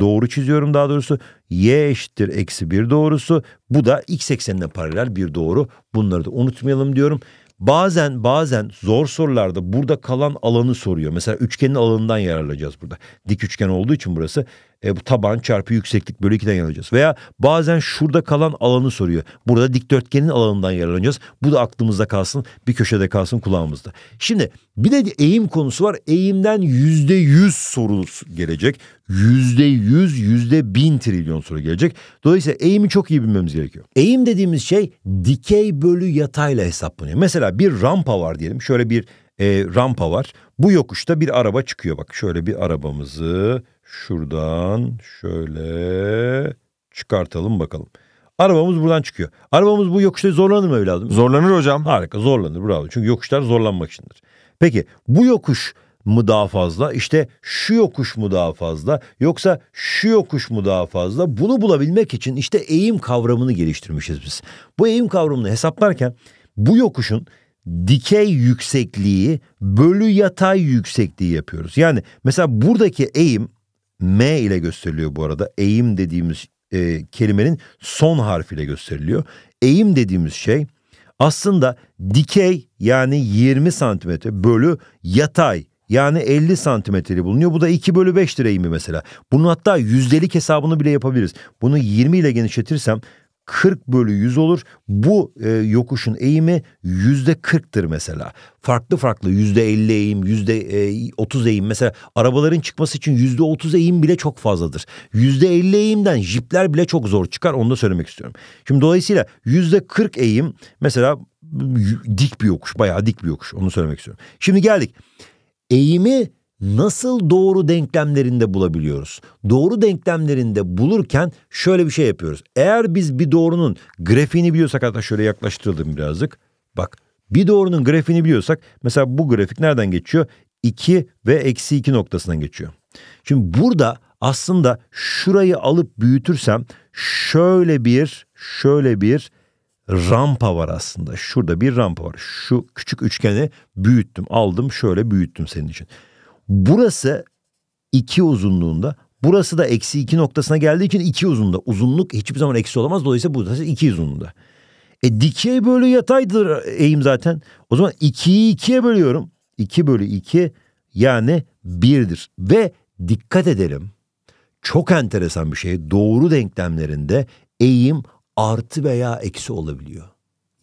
doğru çiziyorum daha doğrusu. Y eşittir eksi 1 doğrusu. Bu da x eksenine paralel bir doğru. Bunları da unutmayalım diyorum. Bazen bazen zor sorularda burada kalan alanı soruyor. Mesela üçgenin alanından yararlanacağız burada. Dik üçgen olduğu için burası e, bu taban çarpı yükseklik bölü 2'den yararlanacağız. Veya bazen şurada kalan alanı soruyor. Burada dikdörtgenin alanından yararlanacağız. Bu da aklımızda kalsın bir köşede kalsın kulağımızda. Şimdi bir de eğim konusu var. Eğimden yüzde yüz soru gelecek. Yüzde yüz, yüzde bin trilyon soru gelecek. Dolayısıyla eğimi çok iyi bilmemiz gerekiyor. Eğim dediğimiz şey dikey bölü yatayla hesaplanıyor. Mesela bir rampa var diyelim. Şöyle bir e, rampa var. Bu yokuşta bir araba çıkıyor. Bak şöyle bir arabamızı Şuradan şöyle çıkartalım bakalım. Arabamız buradan çıkıyor. Arabamız bu yokuşta zorlanır mı evladım? Zorlanır hocam. Harika zorlanır bravo. Çünkü yokuşlar zorlanmak içindir. Peki bu yokuş mı daha fazla? İşte şu yokuş mu daha fazla? Yoksa şu yokuş mu daha fazla? Bunu bulabilmek için işte eğim kavramını geliştirmişiz biz. Bu eğim kavramını hesaplarken bu yokuşun dikey yüksekliği bölü yatay yüksekliği yapıyoruz. Yani mesela buradaki eğim M ile gösteriliyor bu arada. Eğim dediğimiz e, kelimenin son harfiyle gösteriliyor. Eğim dediğimiz şey aslında dikey yani 20 santimetre bölü yatay yani 50 santimetreli bulunuyor. Bu da 2 bölü 5 eğimi mesela. Bunun hatta yüzdelik hesabını bile yapabiliriz. Bunu 20 ile genişletirsem 40 bölü 100 olur. Bu e, yokuşun eğimi yüzde 40'tır mesela. Farklı farklı yüzde 50 eğim, yüzde 30 e, eğim. Mesela arabaların çıkması için yüzde 30 eğim bile çok fazladır. Yüzde 50 eğimden jipler bile çok zor çıkar. Onu da söylemek istiyorum. Şimdi dolayısıyla yüzde 40 eğim mesela dik bir yokuş. Bayağı dik bir yokuş. Onu söylemek istiyorum. Şimdi geldik. Eğimi nasıl doğru denklemlerinde bulabiliyoruz? Doğru denklemlerinde bulurken şöyle bir şey yapıyoruz. Eğer biz bir doğrunun grafiğini biliyorsak hatta şöyle yaklaştıralım birazcık. Bak bir doğrunun grafiğini biliyorsak mesela bu grafik nereden geçiyor? 2 ve eksi 2 noktasından geçiyor. Şimdi burada aslında şurayı alıp büyütürsem şöyle bir şöyle bir rampa var aslında. Şurada bir rampa var. Şu küçük üçgeni büyüttüm aldım şöyle büyüttüm senin için. Burası iki uzunluğunda. Burası da eksi iki noktasına geldiği için 2 uzunluğunda. Uzunluk hiçbir zaman eksi olamaz. Dolayısıyla burası iki uzunluğunda. E dikey bölü yataydır eğim zaten. O zaman 2'yi 2'ye bölüyorum. 2 bölü 2 yani 1'dir. Ve dikkat edelim. Çok enteresan bir şey. Doğru denklemlerinde eğim artı veya eksi olabiliyor.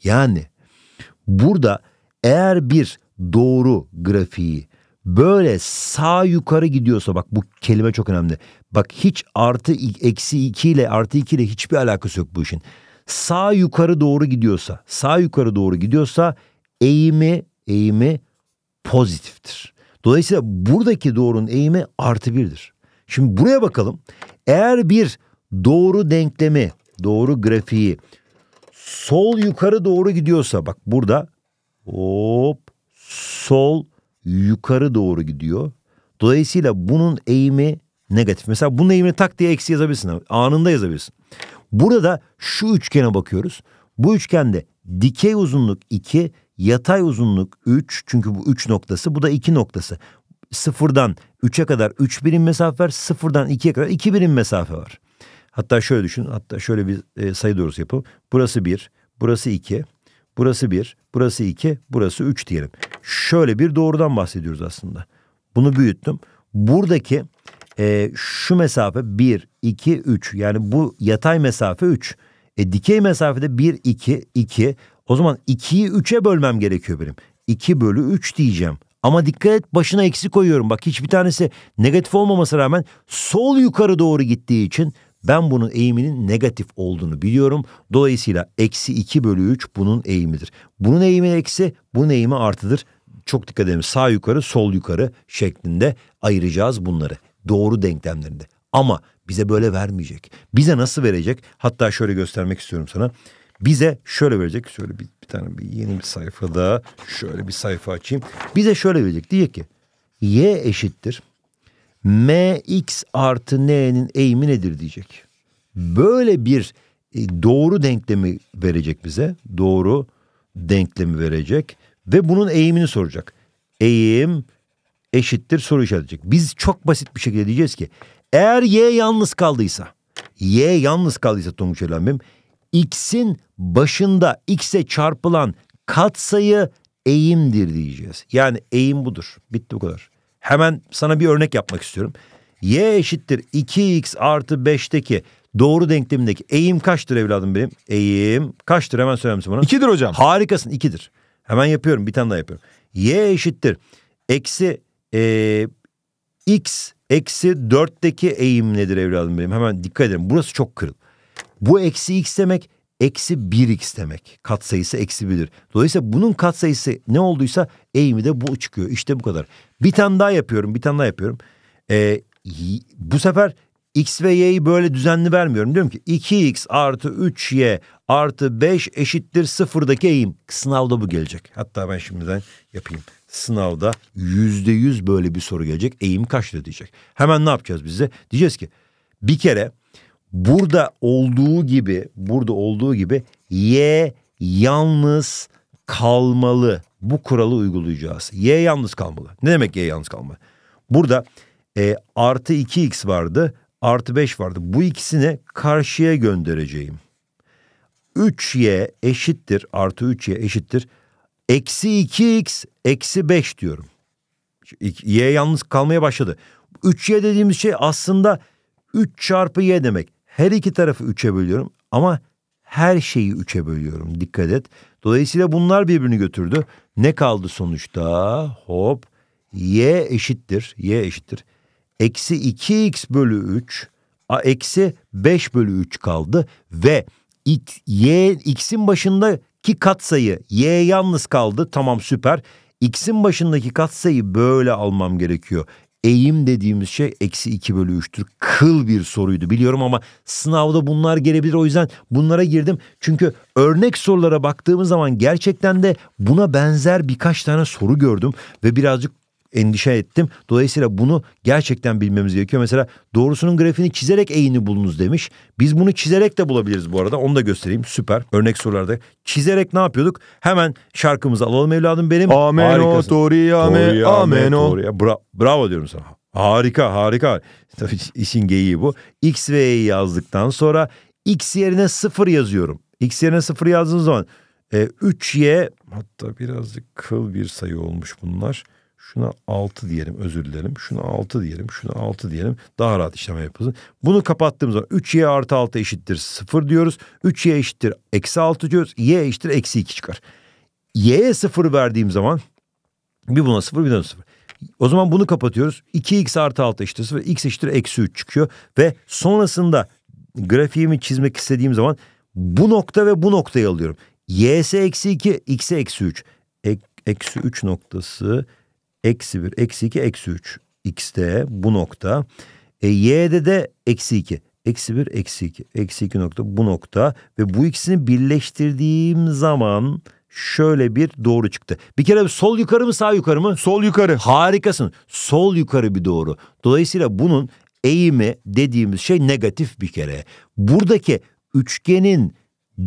Yani burada eğer bir doğru grafiği böyle sağ yukarı gidiyorsa bak bu kelime çok önemli. Bak hiç artı eksi 2 ile artı 2 ile hiçbir alakası yok bu işin. Sağ yukarı doğru gidiyorsa sağ yukarı doğru gidiyorsa eğimi eğimi pozitiftir. Dolayısıyla buradaki doğrunun eğimi artı birdir. Şimdi buraya bakalım. Eğer bir doğru denklemi, doğru grafiği sol yukarı doğru gidiyorsa bak burada hop sol yukarı doğru gidiyor. Dolayısıyla bunun eğimi negatif. Mesela bunun eğimini tak diye eksi yazabilirsin. Anında yazabilirsin. Burada şu üçgene bakıyoruz. Bu üçgende dikey uzunluk 2, yatay uzunluk 3. Çünkü bu 3 noktası, bu da 2 noktası. Sıfırdan 3'e kadar 3 birim mesafe var. Sıfırdan 2'ye kadar 2 birim mesafe var. Hatta şöyle düşün. Hatta şöyle bir e, sayı doğrusu yapalım. Burası 1, burası 2, Burası bir, burası iki, burası üç diyelim. Şöyle bir doğrudan bahsediyoruz aslında. Bunu büyüttüm. Buradaki e, şu mesafe bir, iki, üç. Yani bu yatay mesafe üç. E, dikey mesafede bir, iki, iki. O zaman ikiyi üçe bölmem gerekiyor benim. İki bölü üç diyeceğim. Ama dikkat et başına eksi koyuyorum. Bak hiçbir tanesi negatif olmaması rağmen sol yukarı doğru gittiği için ben bunun eğiminin negatif olduğunu biliyorum. Dolayısıyla eksi 2 bölü 3 bunun eğimidir. Bunun eğimi eksi, bunun eğimi artıdır. Çok dikkat edelim sağ yukarı sol yukarı şeklinde ayıracağız bunları. Doğru denklemlerinde. Ama bize böyle vermeyecek. Bize nasıl verecek? Hatta şöyle göstermek istiyorum sana. Bize şöyle verecek. Şöyle bir, bir tane bir yeni bir sayfada şöyle bir sayfa açayım. Bize şöyle verecek. Diye ki y eşittir mx artı n'nin eğimi nedir diyecek. Böyle bir e, doğru denklemi verecek bize. Doğru denklemi verecek ve bunun eğimini soracak. Eğim eşittir soru işaretecek. Biz çok basit bir şekilde diyeceğiz ki eğer y yalnız kaldıysa y yalnız kaldıysa Tonguç Elambim x'in başında x'e çarpılan katsayı eğimdir diyeceğiz. Yani eğim budur. Bitti bu kadar. Hemen sana bir örnek yapmak istiyorum. Y eşittir 2x artı 5'teki doğru denklemindeki eğim kaçtır evladım benim? Eğim kaçtır hemen söyler misin bana? 2'dir hocam. Harikasın 2'dir. Hemen yapıyorum bir tane daha yapıyorum. Y eşittir eksi e, x eksi 4'teki eğim nedir evladım benim? Hemen dikkat edin burası çok kırıl. Bu eksi x demek eksi 1x demek. Katsayısı eksi 1'dir. Dolayısıyla bunun katsayısı ne olduysa eğimi de bu çıkıyor. İşte bu kadar. Bir tane daha yapıyorum. Bir tane daha yapıyorum. Ee, bu sefer x ve y'yi böyle düzenli vermiyorum. Diyorum ki 2x artı 3y artı 5 eşittir sıfırdaki eğim. Sınavda bu gelecek. Hatta ben şimdiden yapayım. Sınavda yüzde yüz böyle bir soru gelecek. Eğim kaçtı diyecek. Hemen ne yapacağız bize? Diyeceğiz ki bir kere burada olduğu gibi burada olduğu gibi Y yalnız kalmalı. Bu kuralı uygulayacağız. Y yalnız kalmalı. Ne demek Y yalnız kalmalı? Burada e, artı 2x vardı. Artı 5 vardı. Bu ikisini karşıya göndereceğim. 3y eşittir. Artı 3y eşittir. Eksi 2x eksi 5 diyorum. Y yalnız kalmaya başladı. 3y dediğimiz şey aslında 3 çarpı y demek. Her iki tarafı üçe bölüyorum ama her şeyi üçe bölüyorum dikkat et. Dolayısıyla bunlar birbirini götürdü. Ne kaldı sonuçta? Hop y eşittir. Y eşittir. Eksi 2x bölü 3. A, eksi 5 bölü 3 kaldı. Ve x, y, x'in başındaki katsayı y yalnız kaldı. Tamam süper. X'in başındaki katsayı böyle almam gerekiyor eğim dediğimiz şey eksi 2 bölü 3'tür. Kıl bir soruydu biliyorum ama sınavda bunlar gelebilir o yüzden bunlara girdim. Çünkü örnek sorulara baktığımız zaman gerçekten de buna benzer birkaç tane soru gördüm ve birazcık endişe ettim. Dolayısıyla bunu gerçekten bilmemiz gerekiyor. Mesela doğrusunun grafiğini çizerek eğini bulunuz demiş. Biz bunu çizerek de bulabiliriz bu arada. Onu da göstereyim. Süper. Örnek sorularda çizerek ne yapıyorduk? Hemen şarkımızı alalım evladım benim. Amen o tori Ameno. amen Bra bravo diyorum sana. Harika harika. Tabii işin geyiği bu. X ve Y yazdıktan sonra X yerine sıfır yazıyorum. X yerine sıfır yazdığım zaman e, 3Y hatta birazcık kıl bir sayı olmuş bunlar. Şuna 6 diyelim özür dilerim. Şuna 6 diyelim. Şuna 6 diyelim. Daha rahat işlem yapılsın. Bunu kapattığımız zaman 3y artı 6 eşittir 0 diyoruz. 3y eşittir eksi 6 diyoruz. y eşittir eksi 2 çıkar. y'ye 0 verdiğim zaman bir buna 0 bir buna 0. O zaman bunu kapatıyoruz. 2x artı 6 eşittir 0. x eşittir eksi 3 çıkıyor. Ve sonrasında grafiğimi çizmek istediğim zaman bu nokta ve bu noktayı alıyorum. y'si eksi 2, x'e eksi 3. E, eksi 3 noktası eksi 1, eksi 2, eksi 3. X'te bu nokta. E, Y'de de eksi 2. Eksi 1, eksi 2. Eksi 2 nokta bu nokta. Ve bu ikisini birleştirdiğim zaman şöyle bir doğru çıktı. Bir kere sol yukarı mı sağ yukarı mı? Sol yukarı. Harikasın. Sol yukarı bir doğru. Dolayısıyla bunun eğimi dediğimiz şey negatif bir kere. Buradaki üçgenin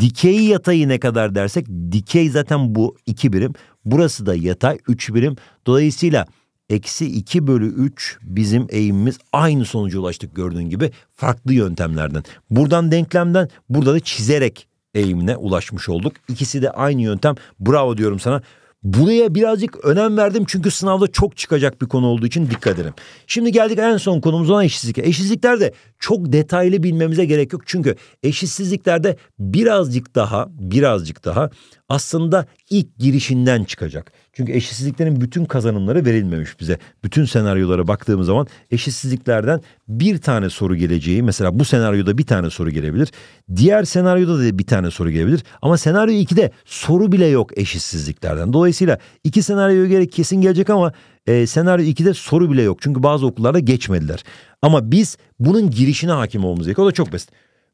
dikey yatayı ne kadar dersek dikey zaten bu iki birim. Burası da yatay 3 birim. Dolayısıyla eksi 2 bölü 3 bizim eğimimiz aynı sonuca ulaştık gördüğün gibi farklı yöntemlerden. Buradan denklemden burada da çizerek eğimine ulaşmış olduk. İkisi de aynı yöntem. Bravo diyorum sana. Buraya birazcık önem verdim çünkü sınavda çok çıkacak bir konu olduğu için dikkat edelim. Şimdi geldik en son konumuz olan eşitsizlik. Eşitsizlikler de çok detaylı bilmemize gerek yok. Çünkü eşitsizliklerde birazcık daha birazcık daha aslında ilk girişinden çıkacak. Çünkü eşitsizliklerin bütün kazanımları verilmemiş bize. Bütün senaryolara baktığımız zaman eşitsizliklerden bir tane soru geleceği mesela bu senaryoda bir tane soru gelebilir. Diğer senaryoda da bir tane soru gelebilir. Ama senaryo 2'de soru bile yok eşitsizliklerden. Dolayısıyla iki senaryoya gerek kesin gelecek ama e, senaryo 2'de soru bile yok. Çünkü bazı okullarda geçmediler. Ama biz bunun girişine hakim olmamız gerekiyor. O da çok basit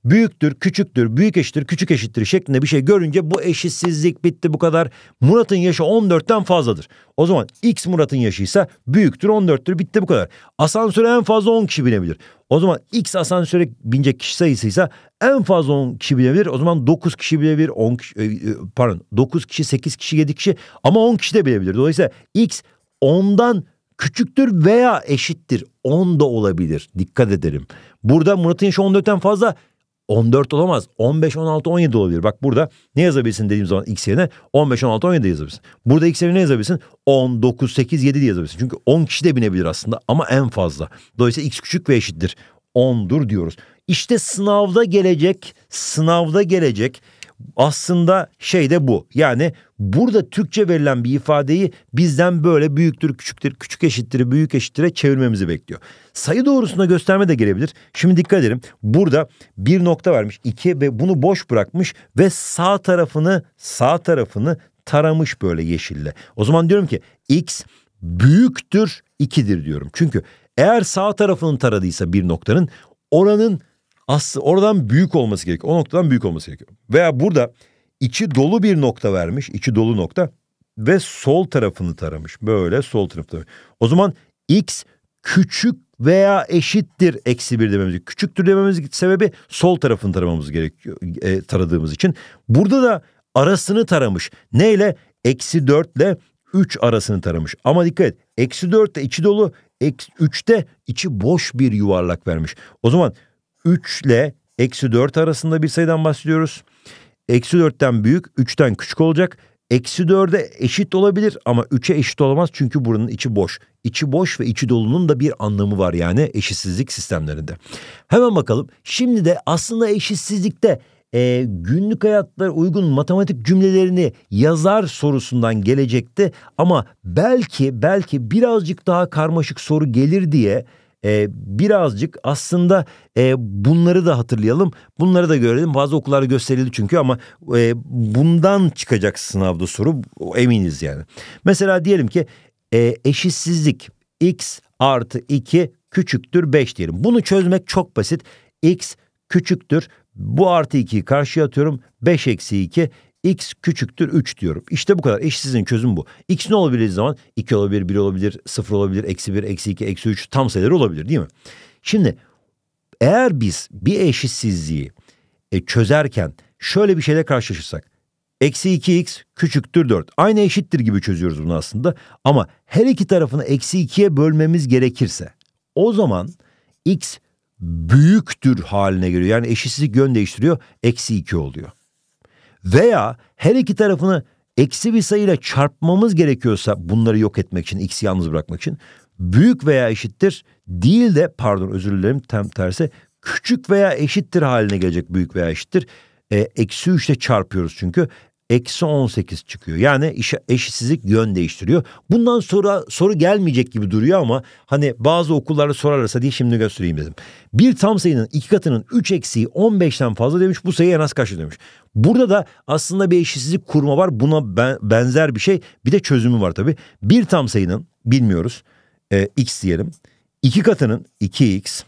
büyüktür, küçüktür, büyük eşittir, küçük eşittir şeklinde bir şey görünce bu eşitsizlik bitti bu kadar. Murat'ın yaşı 14'ten fazladır. O zaman X Murat'ın yaşıysa büyüktür 14'tür bitti bu kadar. Asansöre en fazla 10 kişi binebilir. O zaman X asansöre binecek kişi sayısıysa en fazla 10 kişi binebilir. O zaman 9 kişi binebilir. 10 kişi, e, e, pardon 9 kişi 8 kişi 7 kişi ama 10 kişi de binebilir. Dolayısıyla X 10'dan küçüktür veya eşittir. 10 da olabilir. Dikkat ederim. Burada Murat'ın yaşı 14'ten fazla 14 olamaz. 15, 16, 17 olabilir. Bak burada ne yazabilirsin dediğim zaman x yerine 15, 16, 17 yazabilirsin. Burada x yerine ne yazabilirsin? 10, 9, 8, 7 diye yazabilirsin. Çünkü 10 kişi de binebilir aslında ama en fazla. Dolayısıyla x küçük ve eşittir. 10'dur diyoruz. İşte sınavda gelecek, sınavda gelecek aslında şey de bu. Yani burada Türkçe verilen bir ifadeyi bizden böyle büyüktür, küçüktür, küçük eşittir, büyük eşittir'e çevirmemizi bekliyor. Sayı doğrusuna gösterme de gelebilir. Şimdi dikkat edelim. Burada bir nokta vermiş. iki ve bunu boş bırakmış ve sağ tarafını sağ tarafını taramış böyle yeşille. O zaman diyorum ki x büyüktür 2'dir diyorum. Çünkü eğer sağ tarafının taradıysa bir noktanın oranın aslında oradan büyük olması gerekiyor. O noktadan büyük olması gerekiyor. Veya burada içi dolu bir nokta vermiş. içi dolu nokta. Ve sol tarafını taramış. Böyle sol tarafı O zaman x küçük veya eşittir eksi bir dememiz. Küçüktür dememiz sebebi sol tarafını taramamız gerekiyor. E, taradığımız için. Burada da arasını taramış. Neyle? Eksi 4 ile 3 arasını taramış. Ama dikkat et. Eksi 4'te içi dolu. Eksi 3'te içi boş bir yuvarlak vermiş. O zaman 3 ile eksi 4 arasında bir sayıdan bahsediyoruz. Eksi 4'ten büyük 3'ten küçük olacak. Eksi 4'e eşit olabilir ama 3'e eşit olamaz çünkü buranın içi boş. İçi boş ve içi dolunun da bir anlamı var yani eşitsizlik sistemlerinde. Hemen bakalım şimdi de aslında eşitsizlikte e, günlük hayatlara uygun matematik cümlelerini yazar sorusundan gelecekti. Ama belki belki birazcık daha karmaşık soru gelir diye e, birazcık aslında e, bunları da hatırlayalım. Bunları da görelim. Bazı okullar gösterildi çünkü ama e, bundan çıkacak sınavda soru eminiz yani. Mesela diyelim ki e, eşitsizlik x artı 2 küçüktür 5 diyelim. Bunu çözmek çok basit. x küçüktür bu artı 2'yi karşıya atıyorum. 5 eksi 2 x küçüktür 3 diyorum. İşte bu kadar. Eşsizliğin çözümü bu. x ne olabilir zaman 2 olabilir, 1 olabilir, 0 olabilir, eksi 1, eksi 2, eksi 3 tam sayıları olabilir değil mi? Şimdi eğer biz bir eşitsizliği e, çözerken şöyle bir şeyle karşılaşırsak. Eksi 2x küçüktür 4. Aynı eşittir gibi çözüyoruz bunu aslında. Ama her iki tarafını eksi 2'ye bölmemiz gerekirse o zaman x büyüktür haline geliyor. Yani eşitsizlik yön değiştiriyor. Eksi 2 oluyor veya her iki tarafını eksi bir sayıyla çarpmamız gerekiyorsa bunları yok etmek için, x'i yalnız bırakmak için büyük veya eşittir değil de pardon özür dilerim tam tersi küçük veya eşittir haline gelecek büyük veya eşittir. E, eksi 3 ile çarpıyoruz çünkü eksi 18 çıkıyor. Yani iş, eşitsizlik yön değiştiriyor. Bundan sonra soru gelmeyecek gibi duruyor ama hani bazı okullarda sorarsa diye şimdi göstereyim dedim. Bir tam sayının iki katının 3 eksiği 15'ten fazla demiş bu sayı en az kaçı demiş. Burada da aslında bir eşitsizlik kurma var buna ben, benzer bir şey bir de çözümü var tabi. Bir tam sayının bilmiyoruz e, x diyelim. 2 katının 2x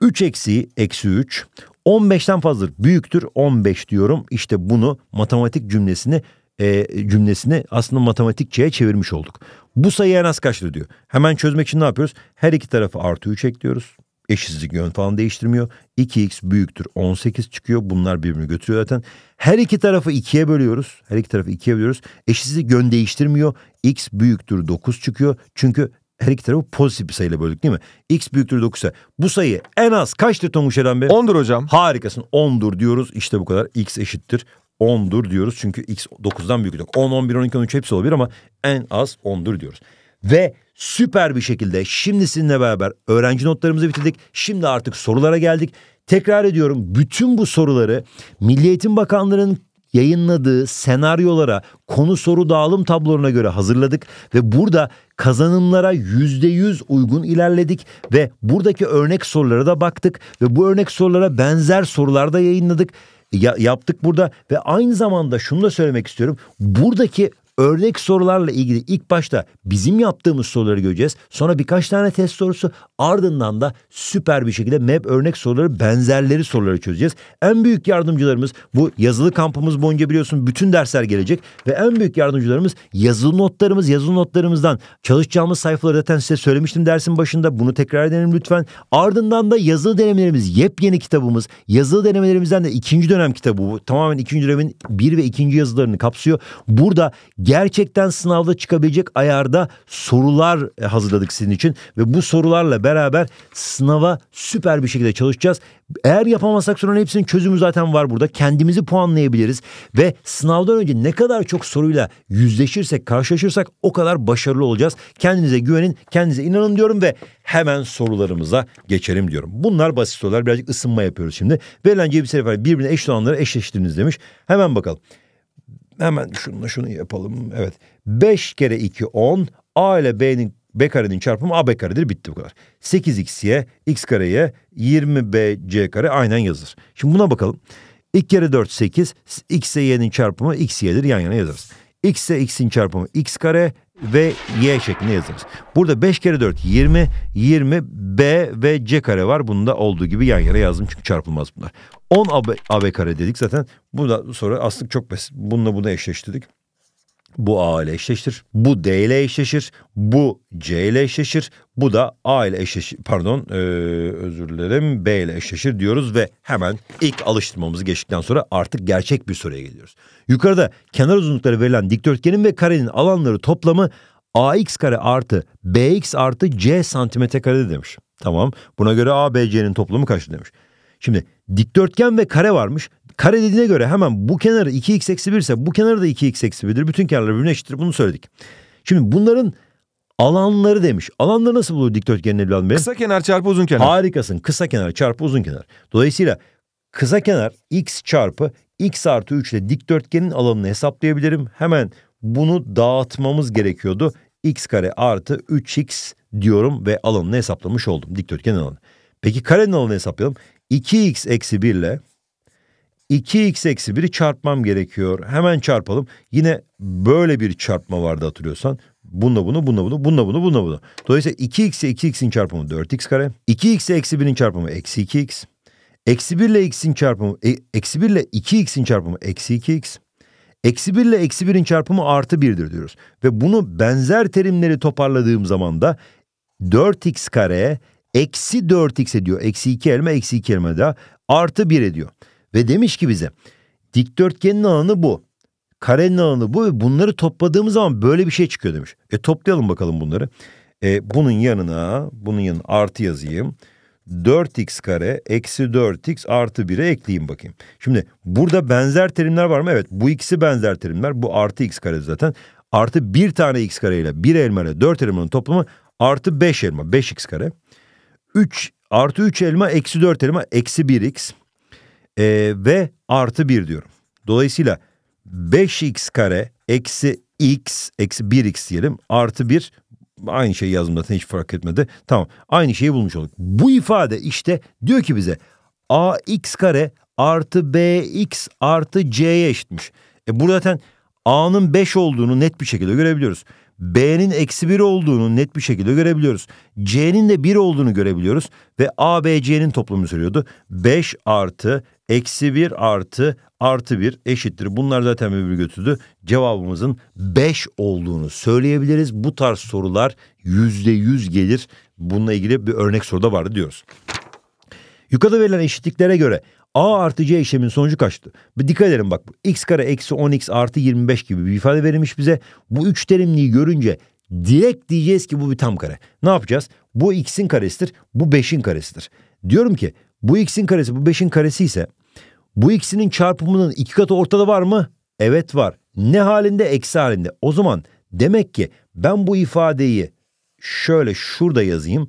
3 eksiği eksi 3 15'ten fazladır. Büyüktür 15 diyorum. İşte bunu matematik cümlesini e, cümlesini aslında matematikçeye çevirmiş olduk. Bu sayı en az kaçtır diyor. Hemen çözmek için ne yapıyoruz? Her iki tarafı artı 3 ekliyoruz. Eşitsizlik yön falan değiştirmiyor. 2x büyüktür 18 çıkıyor. Bunlar birbirini götürüyor zaten. Her iki tarafı 2'ye bölüyoruz. Her iki tarafı 2'ye bölüyoruz. Eşitsizlik yön değiştirmiyor. x büyüktür 9 çıkıyor. Çünkü her iki tarafı pozitif bir sayıyla böldük değil mi? X büyüktür 9 ise bu sayı en az kaçtır Tonguç Eren Bey? 10'dur hocam. Harikasın 10'dur diyoruz İşte bu kadar X eşittir 10'dur diyoruz. Çünkü X 9'dan büyük. 10, 11, 12, 13 hepsi olabilir ama en az 10'dur diyoruz. Ve süper bir şekilde şimdi sizinle beraber öğrenci notlarımızı bitirdik. Şimdi artık sorulara geldik. Tekrar ediyorum bütün bu soruları Milli Eğitim Bakanlığı'nın yayınladığı senaryolara, konu soru dağılım tablolarına göre hazırladık ve burada kazanımlara %100 uygun ilerledik ve buradaki örnek sorulara da baktık ve bu örnek sorulara benzer sorular da yayınladık. Ya, yaptık burada ve aynı zamanda şunu da söylemek istiyorum. Buradaki örnek sorularla ilgili ilk başta bizim yaptığımız soruları göreceğiz. Sonra birkaç tane test sorusu Ardından da süper bir şekilde MEP örnek soruları benzerleri soruları çözeceğiz. En büyük yardımcılarımız bu yazılı kampımız boyunca biliyorsun bütün dersler gelecek ve en büyük yardımcılarımız yazılı notlarımız yazılı notlarımızdan çalışacağımız sayfaları zaten size söylemiştim dersin başında bunu tekrar edelim lütfen. Ardından da yazılı denemelerimiz yepyeni kitabımız yazılı denemelerimizden de ikinci dönem kitabı bu. Tamamen ikinci dönemin bir ve ikinci yazılarını kapsıyor. Burada gerçekten sınavda çıkabilecek ayarda sorular e, hazırladık sizin için ve bu sorularla beraber sınava süper bir şekilde çalışacağız. Eğer yapamazsak sorunun hepsinin çözümü zaten var burada. Kendimizi puanlayabiliriz ve sınavdan önce ne kadar çok soruyla yüzleşirsek, karşılaşırsak o kadar başarılı olacağız. Kendinize güvenin, kendinize inanın diyorum ve hemen sorularımıza geçelim diyorum. Bunlar basit sorular. Birazcık ısınma yapıyoruz şimdi. Verilen cebir sefer birbirine eşit olanları eşleştiriniz demiş. Hemen bakalım. Hemen şununla şunu yapalım. Evet. 5 kere 2 10. A ile B'nin B karenin çarpımı A B karedir bitti bu kadar. 8x'ye x kareye 20bc kare aynen yazılır. Şimdi buna bakalım. 2 kere 4 8 x ile y'nin çarpımı x y'dir yan yana yazarız. x ile x'in çarpımı x kare ve y şeklinde yazarız. Burada 5 kere 4 20 20 b ve c kare var. Bunu da olduğu gibi yan yana yazdım çünkü çarpılmaz bunlar. 10 ab, ab kare dedik zaten. Burada sonra aslında çok basit. Bununla bunu eşleştirdik. Bu A ile eşleşir. Bu D ile eşleşir. Bu C ile eşleşir. Bu da A ile eşleşir. Pardon e, özür dilerim. B ile eşleşir diyoruz ve hemen ilk alıştırmamızı geçtikten sonra artık gerçek bir soruya geliyoruz. Yukarıda kenar uzunlukları verilen dikdörtgenin ve karenin alanları toplamı AX kare artı BX artı C santimetre kare demiş. Tamam. Buna göre ABC'nin toplamı kaçtı demiş. Şimdi dikdörtgen ve kare varmış. Kare dediğine göre hemen bu kenarı 2x eksi 1 ise bu kenarı da 2x eksi 1'dir. Bütün kenarlar birbirine eşittir. Bunu söyledik. Şimdi bunların alanları demiş. Alanları nasıl bulur dikdörtgenin evladım benim? Kısa kenar çarpı uzun kenar. Harikasın. Kısa kenar çarpı uzun kenar. Dolayısıyla kısa kenar x çarpı x artı 3 ile dikdörtgenin alanını hesaplayabilirim. Hemen bunu dağıtmamız gerekiyordu. x kare artı 3x diyorum ve alanını hesaplamış oldum. dikdörtgen alanı. Peki karenin alanını hesaplayalım. 2x eksi 1 ile 2x eksi 1'i çarpmam gerekiyor. Hemen çarpalım. Yine böyle bir çarpma vardı hatırlıyorsan. Bununla bunu, bununla bunu, bununla bunu, bununla bunu. Dolayısıyla 2x ile 2x'in çarpımı 4x kare. 2x eksi 1'in çarpımı eksi 2x. Eksi 1 ile x'in çarpımı, e, eksi 1 ile 2x'in çarpımı eksi 2x. Eksi 1 ile eksi 1'in çarpımı artı 1'dir diyoruz. Ve bunu benzer terimleri toparladığım zaman da 4x kare eksi 4x ediyor. Eksi 2 elma eksi 2 elma da artı 1 ediyor. Ve demiş ki bize dikdörtgenin alanı bu. Karenin alanı bu ve bunları topladığımız zaman böyle bir şey çıkıyor demiş. E toplayalım bakalım bunları. E, bunun yanına bunun yanına artı yazayım. 4x kare eksi 4x artı 1'e ekleyeyim bakayım. Şimdi burada benzer terimler var mı? Evet bu ikisi benzer terimler. Bu artı x kare zaten. Artı bir tane x kare ile bir elma ile dört elmanın toplamı artı 5 elma. 5x kare. 3 artı 3 elma eksi 4 elma eksi 1x. Ee, ve artı 1 diyorum. Dolayısıyla 5x kare eksi x eksi 1x diyelim artı 1 aynı şeyi yazdım zaten hiç fark etmedi. Tamam aynı şeyi bulmuş olduk. Bu ifade işte diyor ki bize ax kare artı bx artı c'ye eşitmiş. E burada zaten a'nın 5 olduğunu net bir şekilde görebiliyoruz. B'nin eksi 1 olduğunu net bir şekilde görebiliyoruz. C'nin de 1 olduğunu görebiliyoruz. Ve A, B, C'nin toplamı söylüyordu. 5 artı Eksi 1 artı artı 1 eşittir. Bunlar zaten birbirini götürdü. Cevabımızın 5 olduğunu söyleyebiliriz. Bu tarz sorular %100 gelir. Bununla ilgili bir örnek soru da vardı diyoruz. Yukarıda verilen eşitliklere göre A artı C işlemin sonucu kaçtı? Bir dikkat edelim bak. X kare eksi 10x artı 25 gibi bir ifade verilmiş bize. Bu üç terimliği görünce direkt diyeceğiz ki bu bir tam kare. Ne yapacağız? Bu x'in karesidir. Bu 5'in karesidir. Diyorum ki bu x'in karesi bu 5'in karesi ise bu ikisinin çarpımının iki katı ortada var mı? Evet var. Ne halinde? Eksi halinde. O zaman demek ki ben bu ifadeyi şöyle şurada yazayım.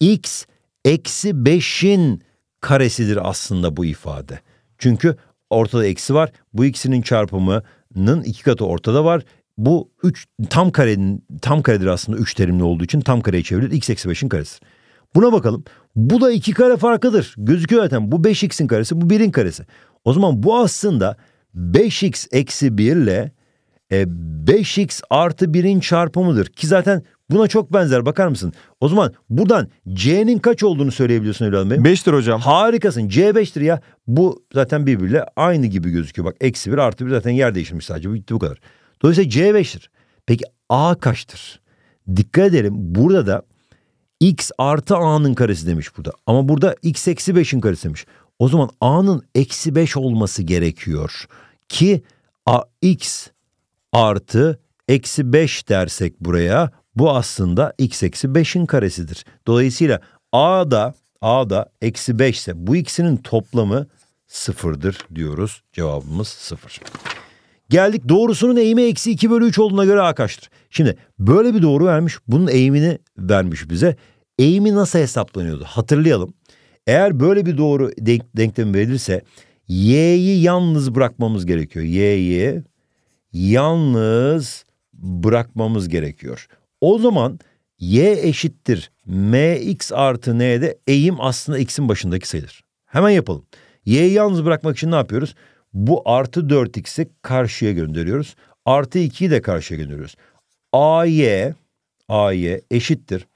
X eksi 5'in karesidir aslında bu ifade. Çünkü ortada eksi var. Bu ikisinin çarpımının iki katı ortada var. Bu 3 tam karenin tam karedir aslında 3 terimli olduğu için tam kareye çevrilir. X eksi 5'in karesi. Buna bakalım. Bu da iki kare farkıdır. Gözüküyor zaten. Bu 5x'in karesi, bu 1'in karesi. O zaman bu aslında 5x eksi 1 ile e, 5x artı 1'in çarpımıdır. Ki zaten buna çok benzer bakar mısın? O zaman buradan c'nin kaç olduğunu söyleyebiliyorsun evladım benim. 5'tir hocam. Harikasın c 5'tir ya. Bu zaten birbiriyle aynı gibi gözüküyor. Bak eksi 1 artı 1 zaten yer değiştirmiş sadece bitti bu kadar. Dolayısıyla c 5'tir. Peki a kaçtır? Dikkat edelim burada da x artı a'nın karesi demiş burada. Ama burada x eksi 5'in karesi demiş. O zaman a'nın eksi 5 olması gerekiyor. Ki x artı eksi 5 dersek buraya bu aslında x eksi 5'in karesidir. Dolayısıyla a da a da eksi 5 ise bu ikisinin toplamı sıfırdır diyoruz. Cevabımız sıfır. Geldik doğrusunun eğimi eksi 2 bölü 3 olduğuna göre a kaçtır? Şimdi böyle bir doğru vermiş bunun eğimini vermiş bize. Eğimi nasıl hesaplanıyordu hatırlayalım. Eğer böyle bir doğru denk, denklem verilirse y'yi yalnız bırakmamız gerekiyor. Y'yi yalnız bırakmamız gerekiyor. O zaman y eşittir mx artı n'de eğim aslında x'in başındaki sayıdır. Hemen yapalım. Y'yi yalnız bırakmak için ne yapıyoruz? Bu artı 4x'i karşıya gönderiyoruz. Artı 2'yi de karşıya gönderiyoruz. AY, AY eşittir.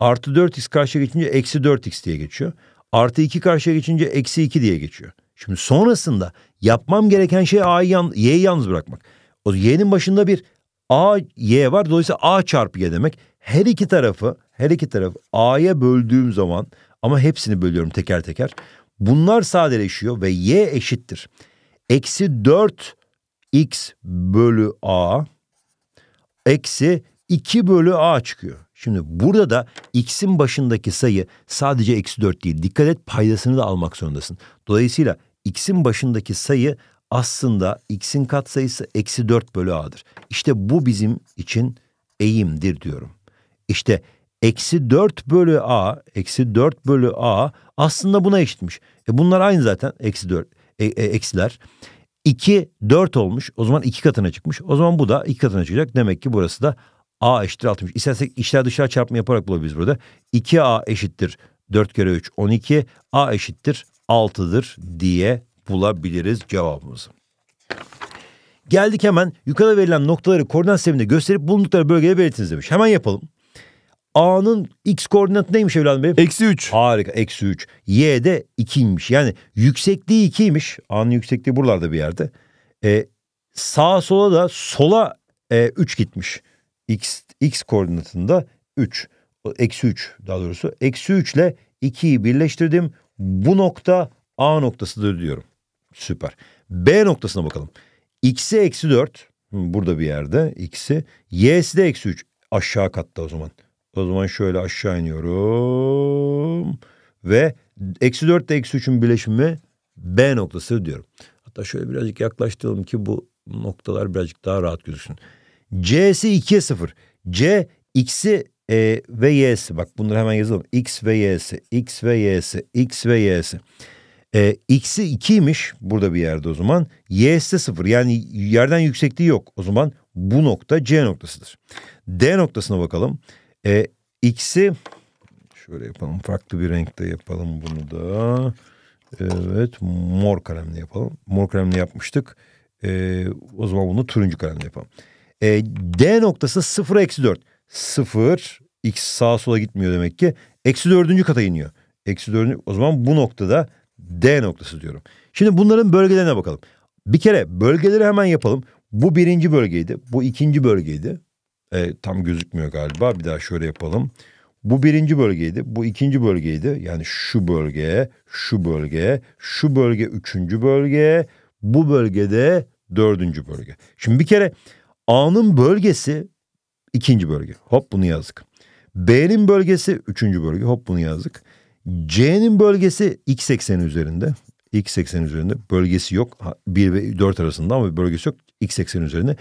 Artı 4x karşıya geçince eksi 4x diye geçiyor artı 2 karşıya geçince eksi 2 diye geçiyor. Şimdi sonrasında yapmam gereken şey A'yı yan, Y'yi yalnız bırakmak. O Y'nin başında bir A, Y var. Dolayısıyla A çarpı Y demek. Her iki tarafı, her iki tarafı A'ya böldüğüm zaman ama hepsini bölüyorum teker teker. Bunlar sadeleşiyor ve Y eşittir. Eksi 4 X bölü A eksi 2 bölü A çıkıyor. Şimdi burada da x'in başındaki sayı sadece eksi 4 değil. Dikkat et paydasını da almak zorundasın. Dolayısıyla x'in başındaki sayı aslında x'in katsayısı eksi 4 bölü a'dır. İşte bu bizim için eğimdir diyorum. İşte eksi 4 bölü a, eksi 4 bölü a aslında buna eşitmiş. E bunlar aynı zaten eksi 4, e, e, eksiler. 2, 4 olmuş o zaman 2 katına çıkmış. O zaman bu da 2 katına çıkacak. Demek ki burası da A eşittir 60. İstersek işler dışarı çarpma yaparak bulabiliriz burada. 2A eşittir 4 kere 3 12. A eşittir 6'dır diye bulabiliriz cevabımızı. Geldik hemen yukarıda verilen noktaları koordinat sisteminde gösterip bulundukları bölgeye belirtiniz demiş. Hemen yapalım. A'nın x koordinatı neymiş evladım benim? Eksi 3. Harika eksi 3. Y de 2'ymiş. Yani yüksekliği 2'ymiş. A'nın yüksekliği buralarda bir yerde. Ee, sağa sola da sola e, 3 gitmiş x, x koordinatında 3. Eksi 3 daha doğrusu. Eksi 3 ile 2'yi birleştirdim. Bu nokta A noktasıdır diyorum. Süper. B noktasına bakalım. X'i eksi 4. Hmm, burada bir yerde X'i. Y'si de eksi 3. Aşağı katta o zaman. O zaman şöyle aşağı iniyorum. Ve eksi 4 ile eksi 3'ün birleşimi B noktası diyorum. Hatta şöyle birazcık yaklaştıralım ki bu noktalar birazcık daha rahat gözüksün. C'si 2'ye 0. C x'i e, ve y'si. Bak bunları hemen yazalım. X ve y'si. X ve y'si. X ve y'si. E, x'i 2'ymiş burada bir yerde o zaman. Y'si 0 yani yerden yüksekliği yok. O zaman bu nokta C noktasıdır. D noktasına bakalım. E, x'i şöyle yapalım farklı bir renkte yapalım bunu da. Evet mor kalemle yapalım. Mor kalemle yapmıştık. E, o zaman bunu turuncu kalemle yapalım. E, D noktası 0 eksi 4. 0 x sağa sola gitmiyor demek ki. Eksi 4. kata iniyor. Eksi 4. O zaman bu noktada D noktası diyorum. Şimdi bunların bölgelerine bakalım. Bir kere bölgeleri hemen yapalım. Bu birinci bölgeydi. Bu ikinci bölgeydi. E, tam gözükmüyor galiba. Bir daha şöyle yapalım. Bu birinci bölgeydi. Bu ikinci bölgeydi. Yani şu bölgeye, şu bölgeye, şu bölge üçüncü bölgeye, bu bölgede dördüncü bölge. Şimdi bir kere A'nın bölgesi ikinci bölge. Hop bunu yazdık. B'nin bölgesi üçüncü bölge. Hop bunu yazdık. C'nin bölgesi x ekseni üzerinde. X ekseni üzerinde bölgesi yok. 1 ve 4 arasında ama bölgesi yok. X ekseni üzerinde.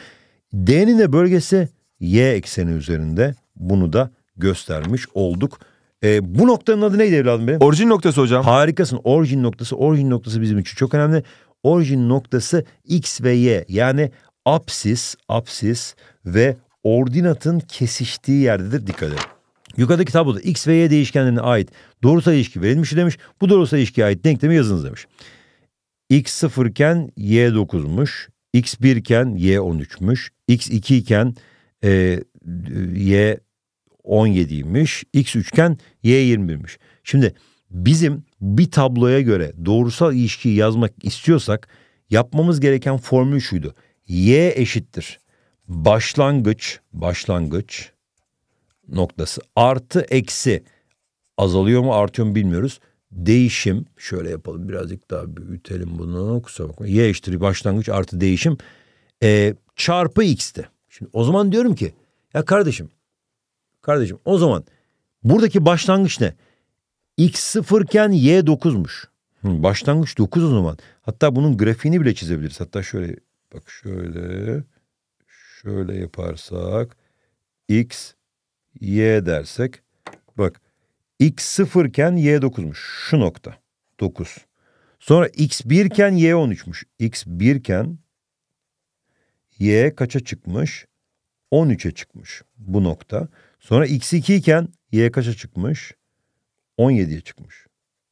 D'nin de bölgesi y ekseni üzerinde. Bunu da göstermiş olduk. E, bu noktanın adı neydi evladım benim? Orijin noktası hocam. Harikasın. Orijin noktası. Orijin noktası bizim için çok önemli. Orijin noktası x ve y. Yani apsis, apsis ve ordinatın kesiştiği yerdedir dikkat edin. Yukarıdaki tabloda x ve y değişkenlerine ait doğrusal ilişki verilmiş demiş. Bu doğrusal ilişkiye ait denklemi yazınız demiş. x 0 iken y 9'muş. x 1 iken y 13'müş. x 2 iken e, y 17'ymiş. x 3 iken y 21'miş. Şimdi bizim bir tabloya göre doğrusal ilişkiyi yazmak istiyorsak yapmamız gereken formül şuydu y eşittir. Başlangıç, başlangıç noktası artı eksi azalıyor mu artıyor mu bilmiyoruz. Değişim şöyle yapalım birazcık daha büyütelim bunu kusura bakma. Y eşittir başlangıç artı değişim e, çarpı x'ti. Şimdi o zaman diyorum ki ya kardeşim kardeşim o zaman buradaki başlangıç ne? X sıfırken Y dokuzmuş. Başlangıç dokuz o zaman. Hatta bunun grafiğini bile çizebiliriz. Hatta şöyle Bak şöyle şöyle yaparsak x y dersek bak x sıfırken y 9'muş. Şu nokta 9. Sonra x 1 iken y 13'müş. x 1 iken y kaça çıkmış? 13'e çıkmış bu nokta. Sonra x2 iken y kaça çıkmış? 17'ye çıkmış.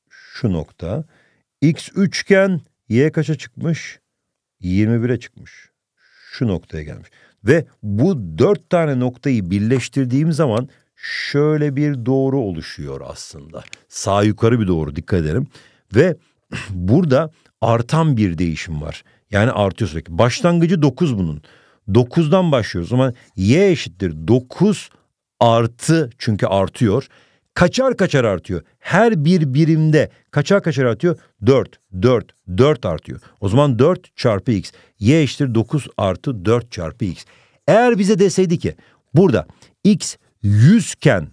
Şu nokta. x3 iken y kaça çıkmış? 21'e çıkmış. Şu noktaya gelmiş. Ve bu dört tane noktayı birleştirdiğim zaman şöyle bir doğru oluşuyor aslında. Sağ yukarı bir doğru dikkat edelim. Ve [CLEARS THROAT] burada artan bir değişim var. Yani artıyor sürekli. Başlangıcı 9 bunun. 9'dan başlıyoruz. O zaman y eşittir 9 artı çünkü artıyor kaçar kaçar artıyor. Her bir birimde kaçar kaçar artıyor. 4, 4, 4 artıyor. O zaman 4 çarpı x. Y eşittir 9 artı 4 çarpı x. Eğer bize deseydi ki burada x 100 iken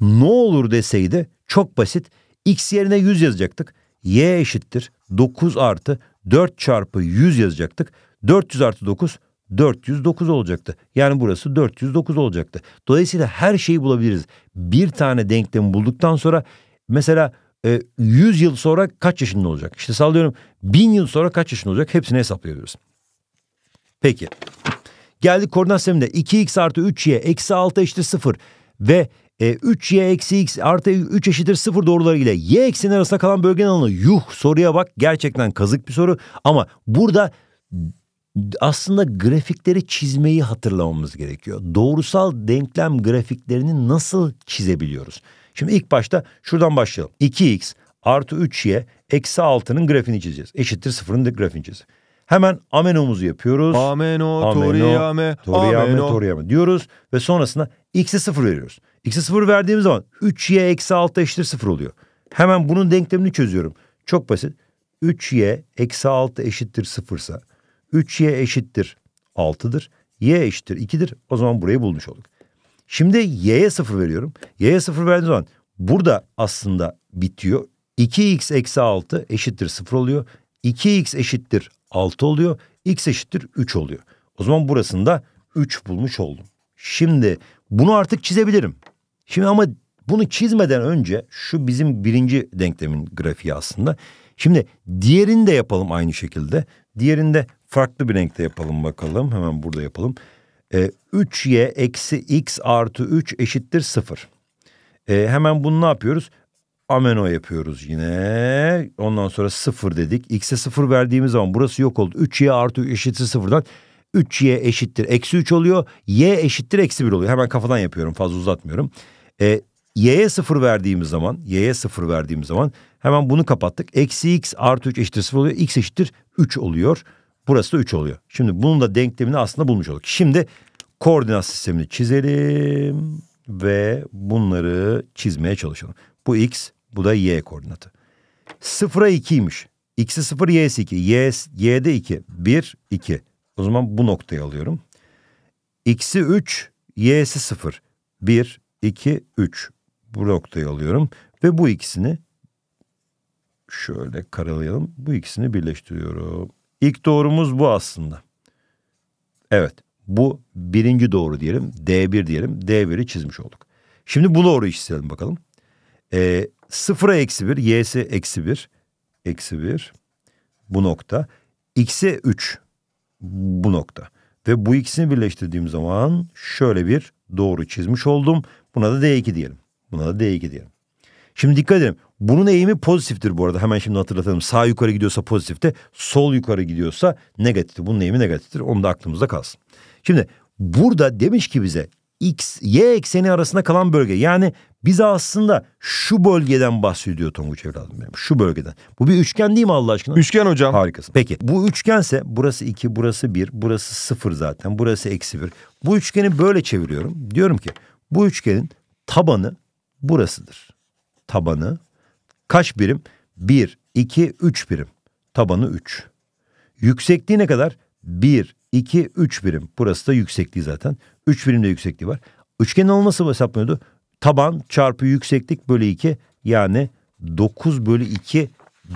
ne olur deseydi çok basit. X yerine 100 yazacaktık. Y eşittir 9 artı 4 çarpı 100 yazacaktık. 400 artı 9 409 olacaktı. Yani burası 409 olacaktı. Dolayısıyla her şeyi bulabiliriz. Bir tane denklemi bulduktan sonra mesela 100 e, yıl sonra kaç yaşında olacak? İşte sallıyorum 1000 yıl sonra kaç yaşında olacak? Hepsini hesaplıyoruz. Peki. Geldik koordinat sisteminde 2x artı 3y eksi 6 eşittir 0 ve 3y e, eksi x artı 3 eşittir 0 doğruları ile y eksenin arasında kalan bölgenin alanı. Yuh soruya bak gerçekten kazık bir soru ama burada aslında grafikleri çizmeyi hatırlamamız gerekiyor. Doğrusal denklem grafiklerini nasıl çizebiliyoruz? Şimdi ilk başta şuradan başlayalım. 2x artı 3y eksi 6'nın grafiğini çizeceğiz. Eşittir 0'ın grafiğini çizeceğiz. Hemen ameno'muzu yapıyoruz. Ameno, ameno toriyame, toriyame, ameno. toriyame diyoruz. Ve sonrasında x'e 0 veriyoruz. X'e 0 verdiğimiz zaman 3y eksi 6 eşittir 0 oluyor. Hemen bunun denklemini çözüyorum. Çok basit. 3y eksi 6 eşittir 0 ise 3y eşittir 6'dır. y eşittir 2'dir. O zaman burayı bulmuş olduk. Şimdi y'ye 0 veriyorum. y'ye 0 verdiğim zaman burada aslında bitiyor. 2x eksi 6 eşittir 0 oluyor. 2x eşittir 6 oluyor. x eşittir 3 oluyor. O zaman burasında 3 bulmuş oldum. Şimdi bunu artık çizebilirim. Şimdi ama bunu çizmeden önce şu bizim birinci denklemin grafiği aslında. Şimdi diğerini de yapalım aynı şekilde. Diğerinde farklı bir renkte yapalım bakalım. Hemen burada yapalım. E, 3y eksi x artı 3 eşittir 0. E, hemen bunu ne yapıyoruz? Ameno yapıyoruz yine. Ondan sonra 0 dedik. X'e 0 verdiğimiz zaman burası yok oldu. 3y artı 3 eşittir 0'dan 3y eşittir eksi 3 oluyor. Y eşittir eksi 1 oluyor. Hemen kafadan yapıyorum fazla uzatmıyorum. E, y'ye 0 verdiğimiz zaman y'ye 0 verdiğimiz zaman hemen bunu kapattık. Eksi x artı 3 eşittir 0 oluyor. X eşittir 3 oluyor. Burası da 3 oluyor. Şimdi bunun da denklemini aslında bulmuş olduk. Şimdi koordinat sistemini çizelim ve bunları çizmeye çalışalım. Bu x, bu da y koordinatı. 0'a 2'ymiş. X'i 0, Y'si 2. Y, Y'de 2. 1, 2. O zaman bu noktayı alıyorum. X'i 3, Y'si 0. 1, 2, 3. Bu noktayı alıyorum. Ve bu ikisini şöyle karalayalım. Bu ikisini birleştiriyorum. İlk doğrumuz bu aslında. Evet bu birinci doğru diyelim D1 diyelim D1'i çizmiş olduk. Şimdi bu doğruyu çizelim bakalım. E, ee, 0'a eksi 1 y'si eksi 1 eksi 1 bu nokta x'e 3 bu nokta. Ve bu ikisini birleştirdiğim zaman şöyle bir doğru çizmiş oldum. Buna da D2 diyelim. Buna da D2 diyelim. Şimdi dikkat edin. Bunun eğimi pozitiftir bu arada. Hemen şimdi hatırlatalım. Sağ yukarı gidiyorsa pozitifte, sol yukarı gidiyorsa negatiftir. Bunun eğimi negatiftir. Onu da aklımızda kalsın. Şimdi burada demiş ki bize x, y ekseni arasında kalan bölge. Yani biz aslında şu bölgeden bahsediyor Tonguç evladım benim. Şu bölgeden. Bu bir üçgen değil mi Allah aşkına? Üçgen hocam. Harikasın. Peki bu üçgense burası 2, burası 1, burası 0 zaten, burası eksi 1. Bu üçgeni böyle çeviriyorum. Diyorum ki bu üçgenin tabanı burasıdır tabanı kaç birim? 1, 2, 3 birim. Tabanı 3. Yüksekliği ne kadar? 1, 2, 3 birim. Burası da yüksekliği zaten. 3 birimde yüksekliği var. Üçgenin alanı nasıl hesaplanıyordu. Taban çarpı yükseklik bölü 2 yani 9 bölü 2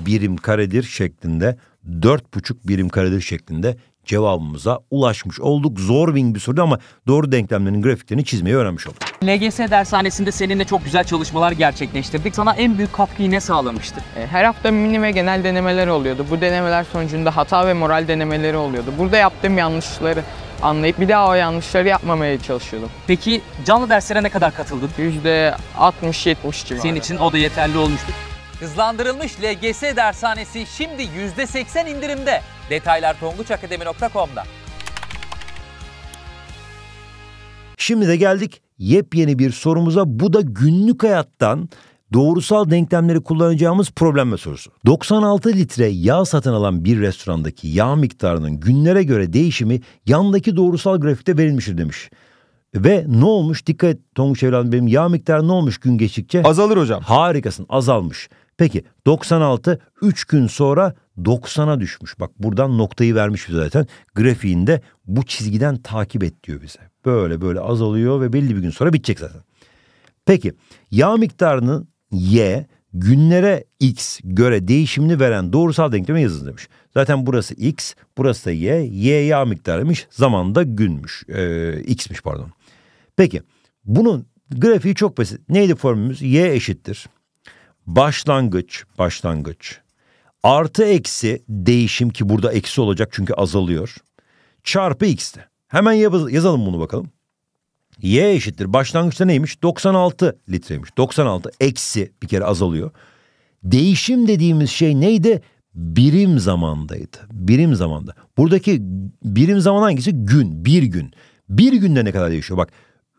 birim karedir şeklinde 4,5 birim karedir şeklinde cevabımıza ulaşmış olduk. Zor bir soru ama doğru denklemlerin grafiklerini çizmeyi öğrenmiş olduk. LGS dershanesinde seninle çok güzel çalışmalar gerçekleştirdik. Sana en büyük katkıyı ne sağlamıştı? E, her hafta mini ve genel denemeler oluyordu. Bu denemeler sonucunda hata ve moral denemeleri oluyordu. Burada yaptığım yanlışları anlayıp bir daha o yanlışları yapmamaya çalışıyordum. Peki canlı derslere ne kadar katıldın? %60-70 civarı. Senin için o da yeterli olmuştu. Hızlandırılmış LGS dershanesi şimdi %80 indirimde. Detaylar tonguçakademi.com'da. Şimdi de geldik yepyeni bir sorumuza. Bu da günlük hayattan doğrusal denklemleri kullanacağımız problem ve sorusu. 96 litre yağ satın alan bir restorandaki yağ miktarının günlere göre değişimi yandaki doğrusal grafikte verilmiştir demiş. Ve ne olmuş? Dikkat et Tonguç evladım benim yağ miktarı ne olmuş gün geçtikçe? Azalır hocam. Harikasın azalmış. Peki 96 3 gün sonra 90'a düşmüş. Bak buradan noktayı vermiş zaten. Grafiğinde bu çizgiden takip et diyor bize. Böyle böyle azalıyor ve belli bir gün sonra bitecek zaten. Peki yağ miktarının Y günlere X göre değişimini veren doğrusal denkleme yazın demiş. Zaten burası X, burası da Y. Y yağ miktarıymış, zaman da günmüş. Ee, X'miş pardon. Peki bunun grafiği çok basit. Neydi formülümüz? Y eşittir. Başlangıç, başlangıç Artı eksi değişim ki burada eksi olacak çünkü azalıyor. Çarpı x'ti. Hemen yazalım bunu bakalım. Y eşittir. Başlangıçta neymiş? 96 litreymiş. 96 eksi bir kere azalıyor. Değişim dediğimiz şey neydi? Birim zamandaydı. Birim zamanda. Buradaki birim zaman hangisi? Gün. Bir gün. Bir günde ne kadar değişiyor? Bak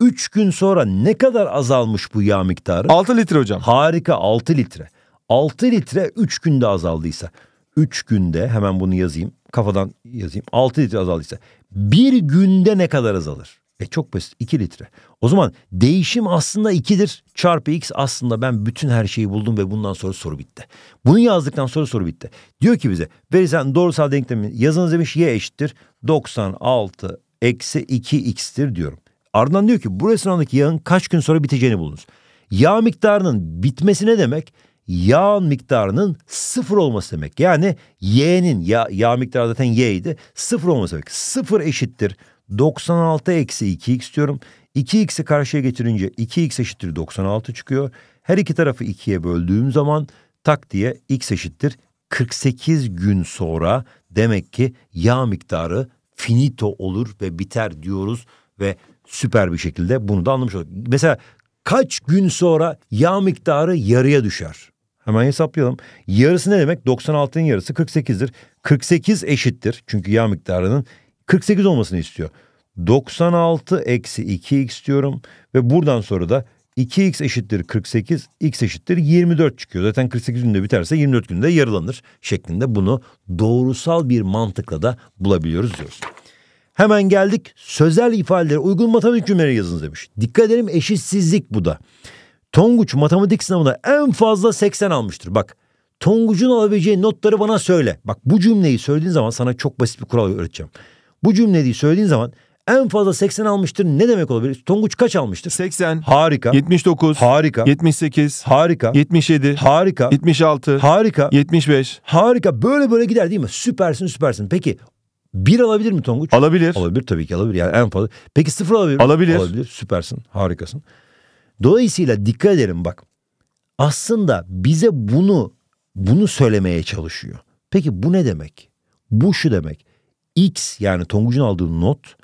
3 gün sonra ne kadar azalmış bu yağ miktarı? 6 litre hocam. Harika 6 litre. 6 litre 3 günde azaldıysa 3 günde hemen bunu yazayım kafadan yazayım 6 litre azaldıysa 1 günde ne kadar azalır? E çok basit 2 litre. O zaman değişim aslında 2'dir. Çarpı x aslında ben bütün her şeyi buldum ve bundan sonra soru bitti. Bunu yazdıktan sonra soru bitti. Diyor ki bize verilen doğrusal denklemi yazınız demiş y eşittir 96 eksi 2x'tir diyorum. Ardından diyor ki bu restorandaki yağın kaç gün sonra biteceğini bulunuz. Yağ miktarının bitmesi ne demek? yağ miktarının sıfır olması demek. Yani y'nin ya yağ miktarı zaten y'ydi. Sıfır olması demek. Sıfır eşittir 96 eksi 2x diyorum. 2x'i karşıya getirince 2x eşittir 96 çıkıyor. Her iki tarafı 2'ye böldüğüm zaman tak diye x eşittir 48 gün sonra demek ki yağ miktarı finito olur ve biter diyoruz ve süper bir şekilde bunu da anlamış olduk. Mesela kaç gün sonra yağ miktarı yarıya düşer? Hemen hesaplayalım. Yarısı ne demek? 96'nın yarısı 48'dir. 48 eşittir çünkü yağ miktarının 48 olmasını istiyor. 96 eksi 2x diyorum ve buradan sonra da 2x eşittir 48, x eşittir 24 çıkıyor. Zaten 48 günde biterse 24 günde yarılanır şeklinde bunu doğrusal bir mantıkla da bulabiliyoruz diyoruz. Hemen geldik sözel ifadeleri uygun matematik cümleleri yazınız demiş. Dikkat edelim eşitsizlik bu da. Tonguç matematik sınavında en fazla 80 almıştır. Bak Tonguç'un alabileceği notları bana söyle. Bak bu cümleyi söylediğin zaman sana çok basit bir kural öğreteceğim. Bu cümleyi söylediğin zaman en fazla 80 almıştır ne demek olabilir? Tonguç kaç almıştır? 80. Harika. 79. Harika. 78. Harika. 77. Harika. 76. Harika. 75. Harika. Böyle böyle gider değil mi? Süpersin süpersin. Peki bir alabilir mi Tonguç? Alabilir. Alabilir tabii ki alabilir. Yani en fazla. Peki sıfır alabilir mi? Alabilir. Alabilir. Süpersin. Harikasın. Dolayısıyla dikkat edelim bak. Aslında bize bunu bunu söylemeye çalışıyor. Peki bu ne demek? Bu şu demek. X yani Tonguç'un aldığı not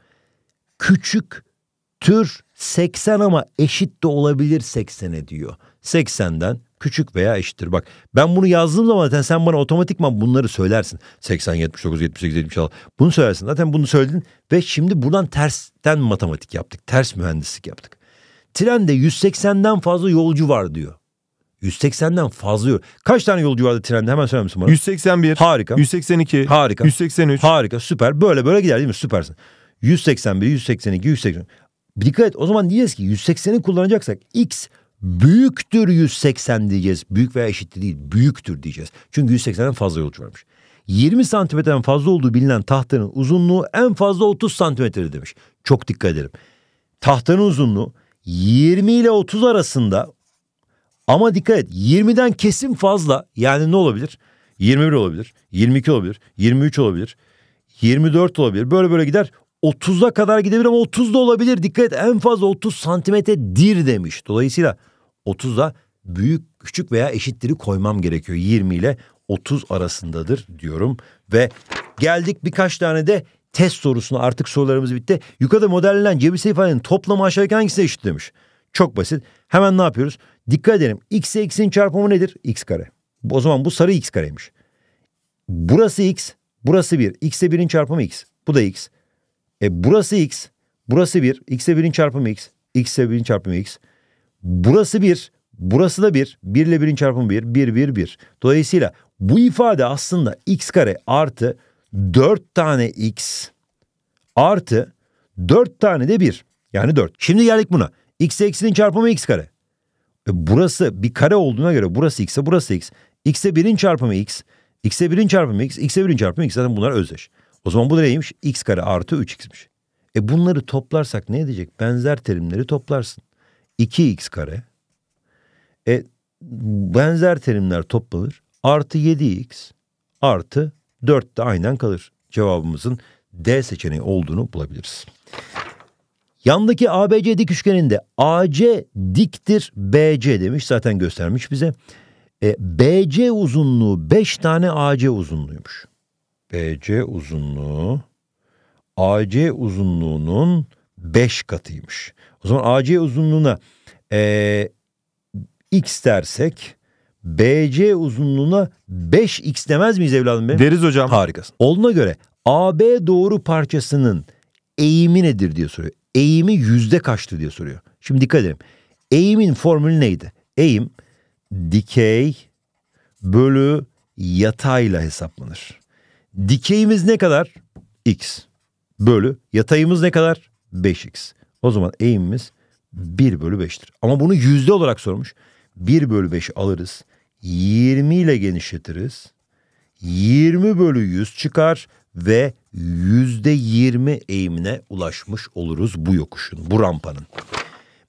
küçük tür 80 ama eşit de olabilir 80'e diyor. 80'den küçük veya eşittir. Bak ben bunu yazdığım zaman zaten sen bana otomatikman bunları söylersin. 80, 79, 78, 76 bunu söylersin. Zaten bunu söyledin ve şimdi buradan tersten matematik yaptık. Ters mühendislik yaptık. Trende 180'den fazla yolcu var diyor. 180'den fazla yol. Kaç tane yolcu vardı trende hemen söyler misin bana? 181. Harika. 182. Harika. 183. Harika süper. Böyle böyle gider değil mi? Süpersin. 181, 182, 183. Dikkat et o zaman diyeceğiz ki 180'i kullanacaksak x büyüktür 180 diyeceğiz. Büyük veya eşittir değil büyüktür diyeceğiz. Çünkü 180'den fazla yolcu varmış. 20 santimetreden fazla olduğu bilinen tahtanın uzunluğu en fazla 30 santimetredir demiş. Çok dikkat edelim. Tahtanın uzunluğu 20 ile 30 arasında ama dikkat et 20'den kesin fazla yani ne olabilir? 21 olabilir, 22 olabilir, 23 olabilir, 24 olabilir. Böyle böyle gider 30'a kadar gidebilir ama 30 da olabilir. Dikkat et en fazla 30 santimetre dir demiş. Dolayısıyla 30'a büyük, küçük veya eşittiri koymam gerekiyor. 20 ile 30 arasındadır diyorum. Ve geldik birkaç tane de test sorusuna artık sorularımız bitti. Yukarıda modellenen cebi ifadenin toplamı aşağıya hangisine eşit demiş. Çok basit. Hemen ne yapıyoruz? Dikkat edelim. X'e X'in çarpımı nedir? X kare. O zaman bu sarı X kareymiş. Burası X, burası 1. X'e 1'in çarpımı X. Bu da X. E burası x. Burası 1. x'e 1'in çarpımı x. x'e 1'in çarpımı x. Burası 1. Burası da 1. 1 ile 1'in çarpımı 1. 1, 1, 1. Dolayısıyla bu ifade aslında x kare artı 4 tane x artı 4 tane de 1. Yani 4. Şimdi geldik buna. x x'in çarpımı x kare. E burası bir kare olduğuna göre burası x'e burası x. x'e 1'in çarpımı x. x'e 1'in çarpımı x. x'e 1'in çarpımı x. Zaten bunlar özdeş. O zaman bu da neymiş? X kare artı 3x'miş. E bunları toplarsak ne edecek? Benzer terimleri toplarsın. 2x kare. E benzer terimler toplanır. Artı 7x artı 4 de aynen kalır. Cevabımızın D seçeneği olduğunu bulabiliriz. Yandaki ABC dik üçgeninde AC diktir BC demiş. Zaten göstermiş bize. E, BC uzunluğu 5 tane AC uzunluğuymuş. BC e uzunluğu AC uzunluğunun 5 katıymış. O zaman AC uzunluğuna e, x dersek BC uzunluğuna 5x demez miyiz evladım benim? Deriz hocam. Harikasın. Olduğuna göre AB doğru parçasının eğimi nedir diye soruyor. Eğimi yüzde kaçtı diye soruyor. Şimdi dikkat edelim. Eğimin formülü neydi? Eğim dikey bölü yatayla hesaplanır. Dikeyimiz ne kadar? X bölü yatayımız ne kadar? 5x. O zaman eğimimiz 1 bölü 5'tir. Ama bunu yüzde olarak sormuş. 1 bölü 5 alırız. 20 ile genişletiriz. 20 bölü 100 çıkar ve yüzde %20 eğimine ulaşmış oluruz bu yokuşun, bu rampanın.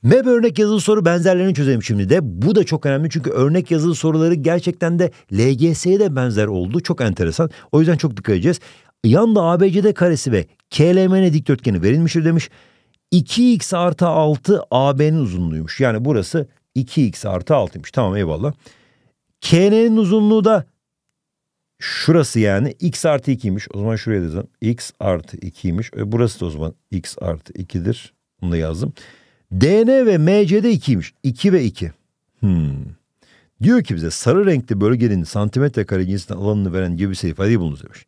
MEB örnek yazılı soru benzerlerini çözelim şimdi de. Bu da çok önemli çünkü örnek yazılı soruları gerçekten de LGS'ye de benzer oldu. Çok enteresan. O yüzden çok dikkat edeceğiz. Yanda ABCD karesi ve KLMN dikdörtgeni verilmiştir demiş. 2x artı 6 AB'nin uzunluğuymuş. Yani burası 2x artı 6'ymış. Tamam eyvallah. KN'nin uzunluğu da şurası yani x artı 2'ymiş. O zaman şuraya yazalım. x artı 2'ymiş. E burası da o zaman x artı 2'dir. Bunu da yazdım. DN ve MC'de 2'ymiş. 2 ve 2. Hmm. Diyor ki bize sarı renkli bölgenin santimetre kare cinsinden alanını veren cebise sayfayı bulunuz demiş.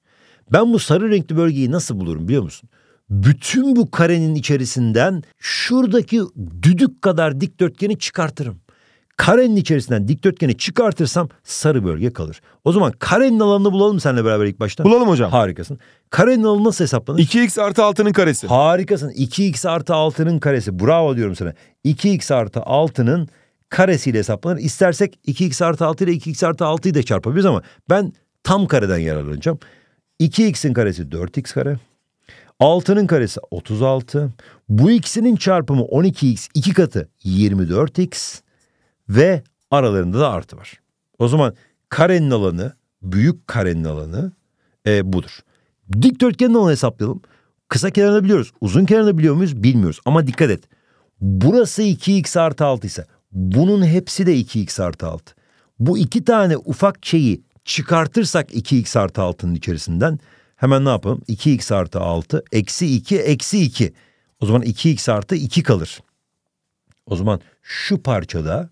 Ben bu sarı renkli bölgeyi nasıl bulurum biliyor musun? Bütün bu karenin içerisinden şuradaki düdük kadar dikdörtgeni çıkartırım karenin içerisinden dikdörtgeni çıkartırsam sarı bölge kalır. O zaman karenin alanını bulalım seninle beraber ilk başta. Bulalım hocam. Harikasın. Karenin alanı nasıl hesaplanır? 2x artı 6'nın karesi. Harikasın. 2x artı 6'nın karesi. Bravo diyorum sana. 2x artı 6'nın karesiyle hesaplanır. İstersek 2x artı 6 ile 2x artı 6'yı da çarpabiliriz ama ben tam kareden yararlanacağım. 2x'in karesi 4x kare. 6'nın karesi 36. Bu ikisinin çarpımı 12x. 2 katı 24x ve aralarında da artı var. O zaman karenin alanı, büyük karenin alanı e, budur. Dikdörtgenin alanı hesaplayalım. Kısa kenarını biliyoruz. Uzun kenarını biliyor muyuz? Bilmiyoruz. Ama dikkat et. Burası 2x artı 6 ise bunun hepsi de 2x artı 6. Bu iki tane ufak şeyi çıkartırsak 2x artı 6'nın içerisinden hemen ne yapalım? 2x artı 6 eksi 2 eksi 2. O zaman 2x artı 2 kalır. O zaman şu parçada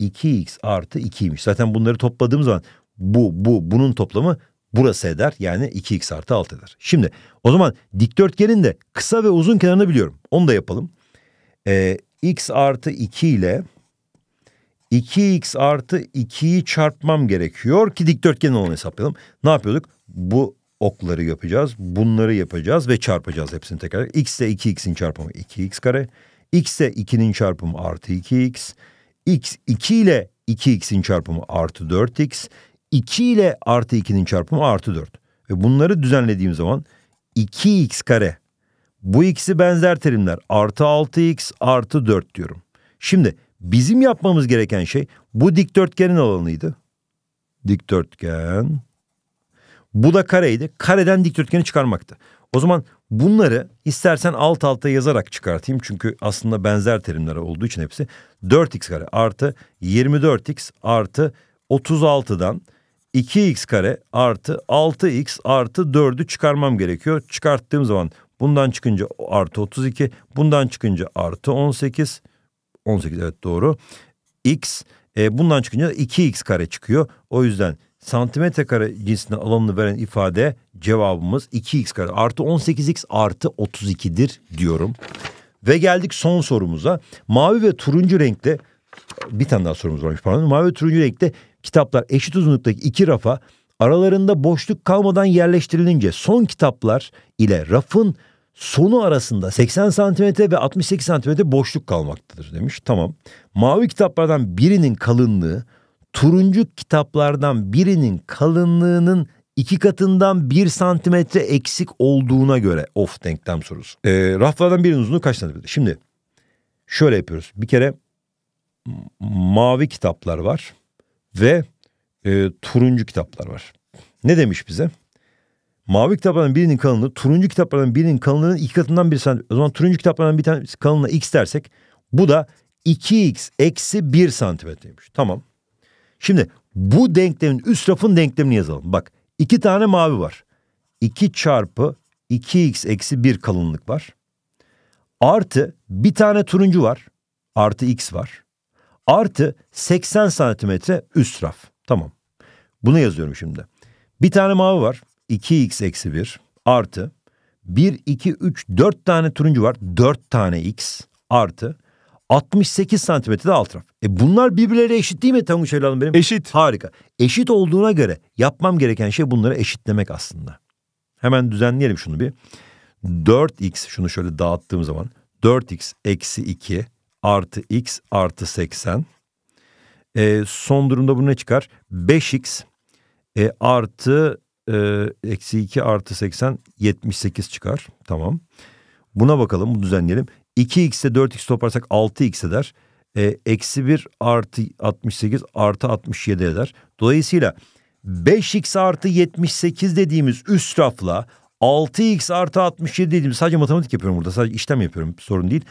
2x artı 2'ymiş. Zaten bunları topladığım zaman bu, bu, bunun toplamı burası eder. Yani 2x artı 6 eder. Şimdi o zaman dikdörtgenin de kısa ve uzun kenarını biliyorum. Onu da yapalım. Ee, x artı 2 ile 2x artı 2'yi çarpmam gerekiyor ki dikdörtgenin olanı hesaplayalım. Ne yapıyorduk? Bu okları yapacağız. Bunları yapacağız ve çarpacağız hepsini tekrar. x ile 2x'in çarpımı 2x kare. x ile 2'nin çarpımı artı 2x x 2 ile 2x'in çarpımı artı 4x, 2 ile artı 2'nin çarpımı artı 4. Ve bunları düzenlediğim zaman 2x kare. Bu ikisi benzer terimler. Artı 6x artı 4 diyorum. Şimdi bizim yapmamız gereken şey bu dikdörtgenin alanıydı. Dikdörtgen. Bu da kareydi. Kareden dikdörtgeni çıkarmaktı. O zaman Bunları istersen alt alta yazarak çıkartayım çünkü aslında benzer terimler olduğu için hepsi 4x kare artı 24x artı 36'dan 2x kare artı 6x artı 4'ü çıkarmam gerekiyor. Çıkarttığım zaman bundan çıkınca artı 32, bundan çıkınca artı 18, 18 evet doğru. x e, bundan çıkınca 2x kare çıkıyor. O yüzden santimetre kare cinsine alanını veren ifade cevabımız 2x kare artı 18x artı 32'dir diyorum. Ve geldik son sorumuza. Mavi ve turuncu renkte bir tane daha sorumuz varmış pardon. Mavi ve turuncu renkte kitaplar eşit uzunluktaki iki rafa aralarında boşluk kalmadan yerleştirilince son kitaplar ile rafın sonu arasında 80 santimetre ve 68 santimetre boşluk kalmaktadır demiş. Tamam. Mavi kitaplardan birinin kalınlığı turuncu kitaplardan birinin kalınlığının iki katından bir santimetre eksik olduğuna göre of denklem sorusu. E, raflardan birinin uzunluğu kaç santimetre? Şimdi şöyle yapıyoruz. Bir kere mavi kitaplar var ve e, turuncu kitaplar var. Ne demiş bize? Mavi kitaplardan birinin kalınlığı, turuncu kitaplardan birinin kalınlığının iki katından bir santimetre. O zaman turuncu kitaplardan bir tane kalınlığı x dersek bu da 2x eksi 1 santimetreymiş. Tamam. Şimdi bu denklemin üst rafın denklemini yazalım. Bak iki tane mavi var. 2 çarpı 2x eksi 1 kalınlık var. Artı bir tane turuncu var. Artı x var. Artı 80 santimetre üst raf. Tamam. Bunu yazıyorum şimdi. Bir tane mavi var. 2x eksi 1 artı 1, 2, 3, 4 tane turuncu var. 4 tane x artı 68 santimetre de alt raf. E bunlar birbirleriyle eşit değil mi Tanguç Hanım benim? Eşit. Harika. Eşit olduğuna göre yapmam gereken şey bunları eşitlemek aslında. Hemen düzenleyelim şunu bir. 4x şunu şöyle dağıttığım zaman 4x eksi 2 artı x artı 80. E, son durumda bu ne çıkar? 5x e, artı e, eksi 2 artı 80 78 çıkar. Tamam. Buna bakalım bu düzenleyelim. 2x'e 4x toparsak 6x eder. E, eksi 1 artı 68 artı 67 eder. Dolayısıyla 5x artı 78 dediğimiz üst rafla 6x artı 67 dediğimiz sadece matematik yapıyorum burada sadece işlem yapıyorum sorun değil.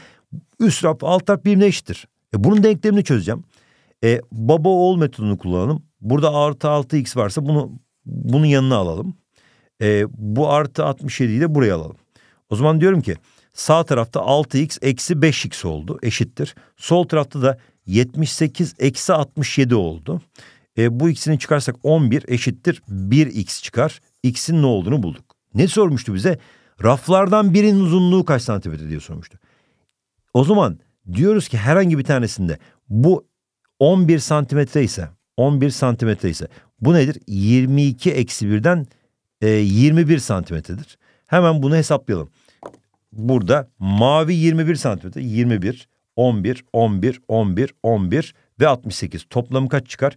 Üst raf alt raf birbirine eşittir. E, bunun denklemini çözeceğim. E, baba oğul metodunu kullanalım. Burada artı 6x varsa bunu bunun yanına alalım. E, bu artı 67'yi de buraya alalım. O zaman diyorum ki Sağ tarafta 6x eksi 5x oldu eşittir. Sol tarafta da 78 eksi 67 oldu. E, bu ikisini çıkarsak 11 eşittir 1x çıkar. X'in ne olduğunu bulduk. Ne sormuştu bize? Raflardan birinin uzunluğu kaç santimetre diye sormuştu. O zaman diyoruz ki herhangi bir tanesinde bu 11 santimetre ise 11 santimetre ise bu nedir? 22 eksi 1'den e, 21 santimetredir. Hemen bunu hesaplayalım burada mavi 21 santimetre 21 11 11 11 11 ve 68 toplamı kaç çıkar?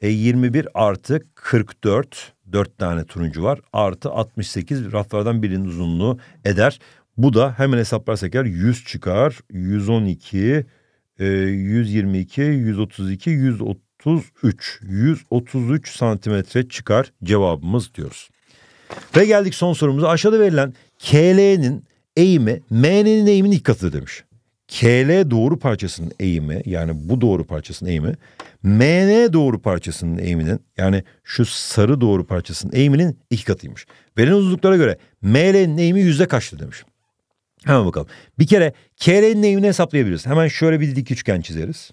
E 21 artı 44 4 tane turuncu var artı 68 raflardan birinin uzunluğu eder. Bu da hemen hesaplarsak eğer 100 çıkar 112 e, 122 132 133 133 santimetre çıkar cevabımız diyoruz. Ve geldik son sorumuza aşağıda verilen KL'nin eğimi M'nin eğiminin ilk katıdır demiş. KL doğru parçasının eğimi yani bu doğru parçasının eğimi MN doğru parçasının eğiminin yani şu sarı doğru parçasının eğiminin iki katıymış. Verilen uzunluklara göre ML'nin eğimi yüzde kaçtı demiş. Hemen bakalım. Bir kere KL'nin eğimini hesaplayabiliriz. Hemen şöyle bir dik üçgen çizeriz.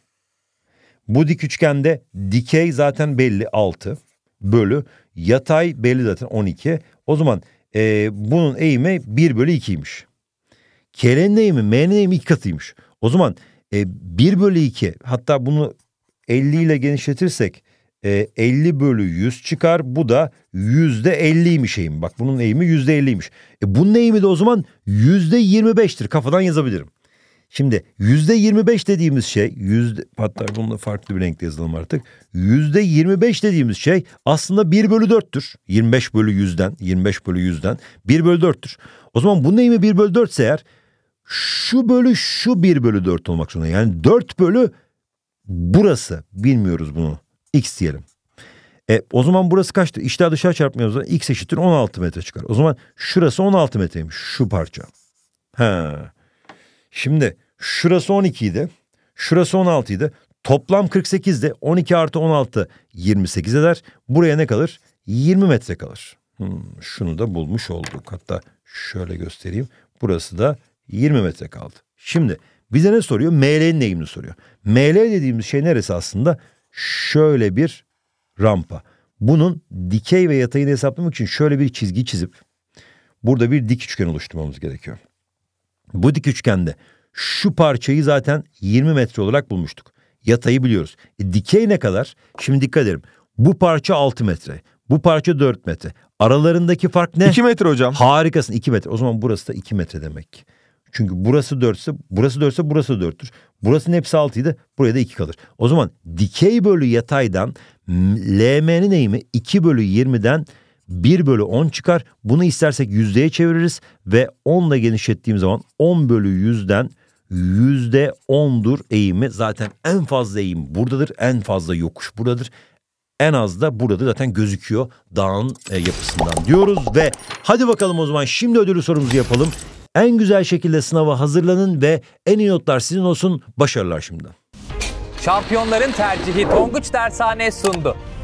Bu dik üçgende dikey zaten belli 6 bölü yatay belli zaten 12. O zaman e, bunun eğimi 1 bölü 2'ymiş. K'nin değimi M'nin değimi iki katıymış. O zaman e, 1 bölü 2 hatta bunu 50 ile genişletirsek e, 50 bölü 100 çıkar. Bu da yüzde %50'ymiş eğim. Bak bunun eğimi yüzde %50'ymiş. E, bunun eğimi de o zaman yüzde %25'tir. Kafadan yazabilirim. Şimdi yüzde %25 dediğimiz şey yüzde hatta bunu farklı bir renkte yazalım artık. Yüzde %25 dediğimiz şey aslında 1 bölü 4'tür. 25 bölü 100'den 25 bölü 100'den 1 bölü 4'tür. O zaman bunun eğimi 1 bölü 4 ise eğer şu bölü şu 1 bölü 4 olmak zorunda. Yani 4 bölü burası. Bilmiyoruz bunu. X diyelim. E, o zaman burası kaçtı? İşler dışarı çarpmıyoruz. Da. X eşittir 16 metre çıkar. O zaman şurası 16 metreymiş. Şu parça. Ha Şimdi şurası 12 idi. Şurası 16 idi. Toplam 48'de 12 artı 16 28 eder. Buraya ne kalır? 20 metre kalır. Hmm, şunu da bulmuş olduk. Hatta şöyle göstereyim. Burası da 20 metre kaldı. Şimdi bize ne soruyor? ML'nin eğimini soruyor. ML dediğimiz şey neresi aslında? Şöyle bir rampa. Bunun dikey ve yatayını hesaplamak için şöyle bir çizgi çizip burada bir dik üçgen oluşturmamız gerekiyor. Bu dik üçgende şu parçayı zaten 20 metre olarak bulmuştuk. Yatayı biliyoruz. E, dikey ne kadar? Şimdi dikkat edelim. Bu parça 6 metre. Bu parça 4 metre. Aralarındaki fark ne? 2 metre hocam. Harikasın 2 metre. O zaman burası da 2 metre demek. Çünkü burası 4 ise burası 4 ise burası 4'tür. Burasının hepsi 6 idi. Buraya da 2 kalır. O zaman dikey bölü yataydan LM'nin eğimi 2 bölü 20'den 1 bölü 10 çıkar. Bunu istersek yüzdeye çeviririz ve 10 ile genişlettiğim zaman 10 bölü 100'den yüzde 10'dur eğimi. Zaten en fazla eğim buradadır. En fazla yokuş buradadır. En az da burada zaten gözüküyor dağın e, yapısından diyoruz ve hadi bakalım o zaman şimdi ödülü sorumuzu yapalım. En güzel şekilde sınava hazırlanın ve en iyi notlar sizin olsun. Başarılar şimdiden. Şampiyonların tercihi Tonguç Dershane sundu.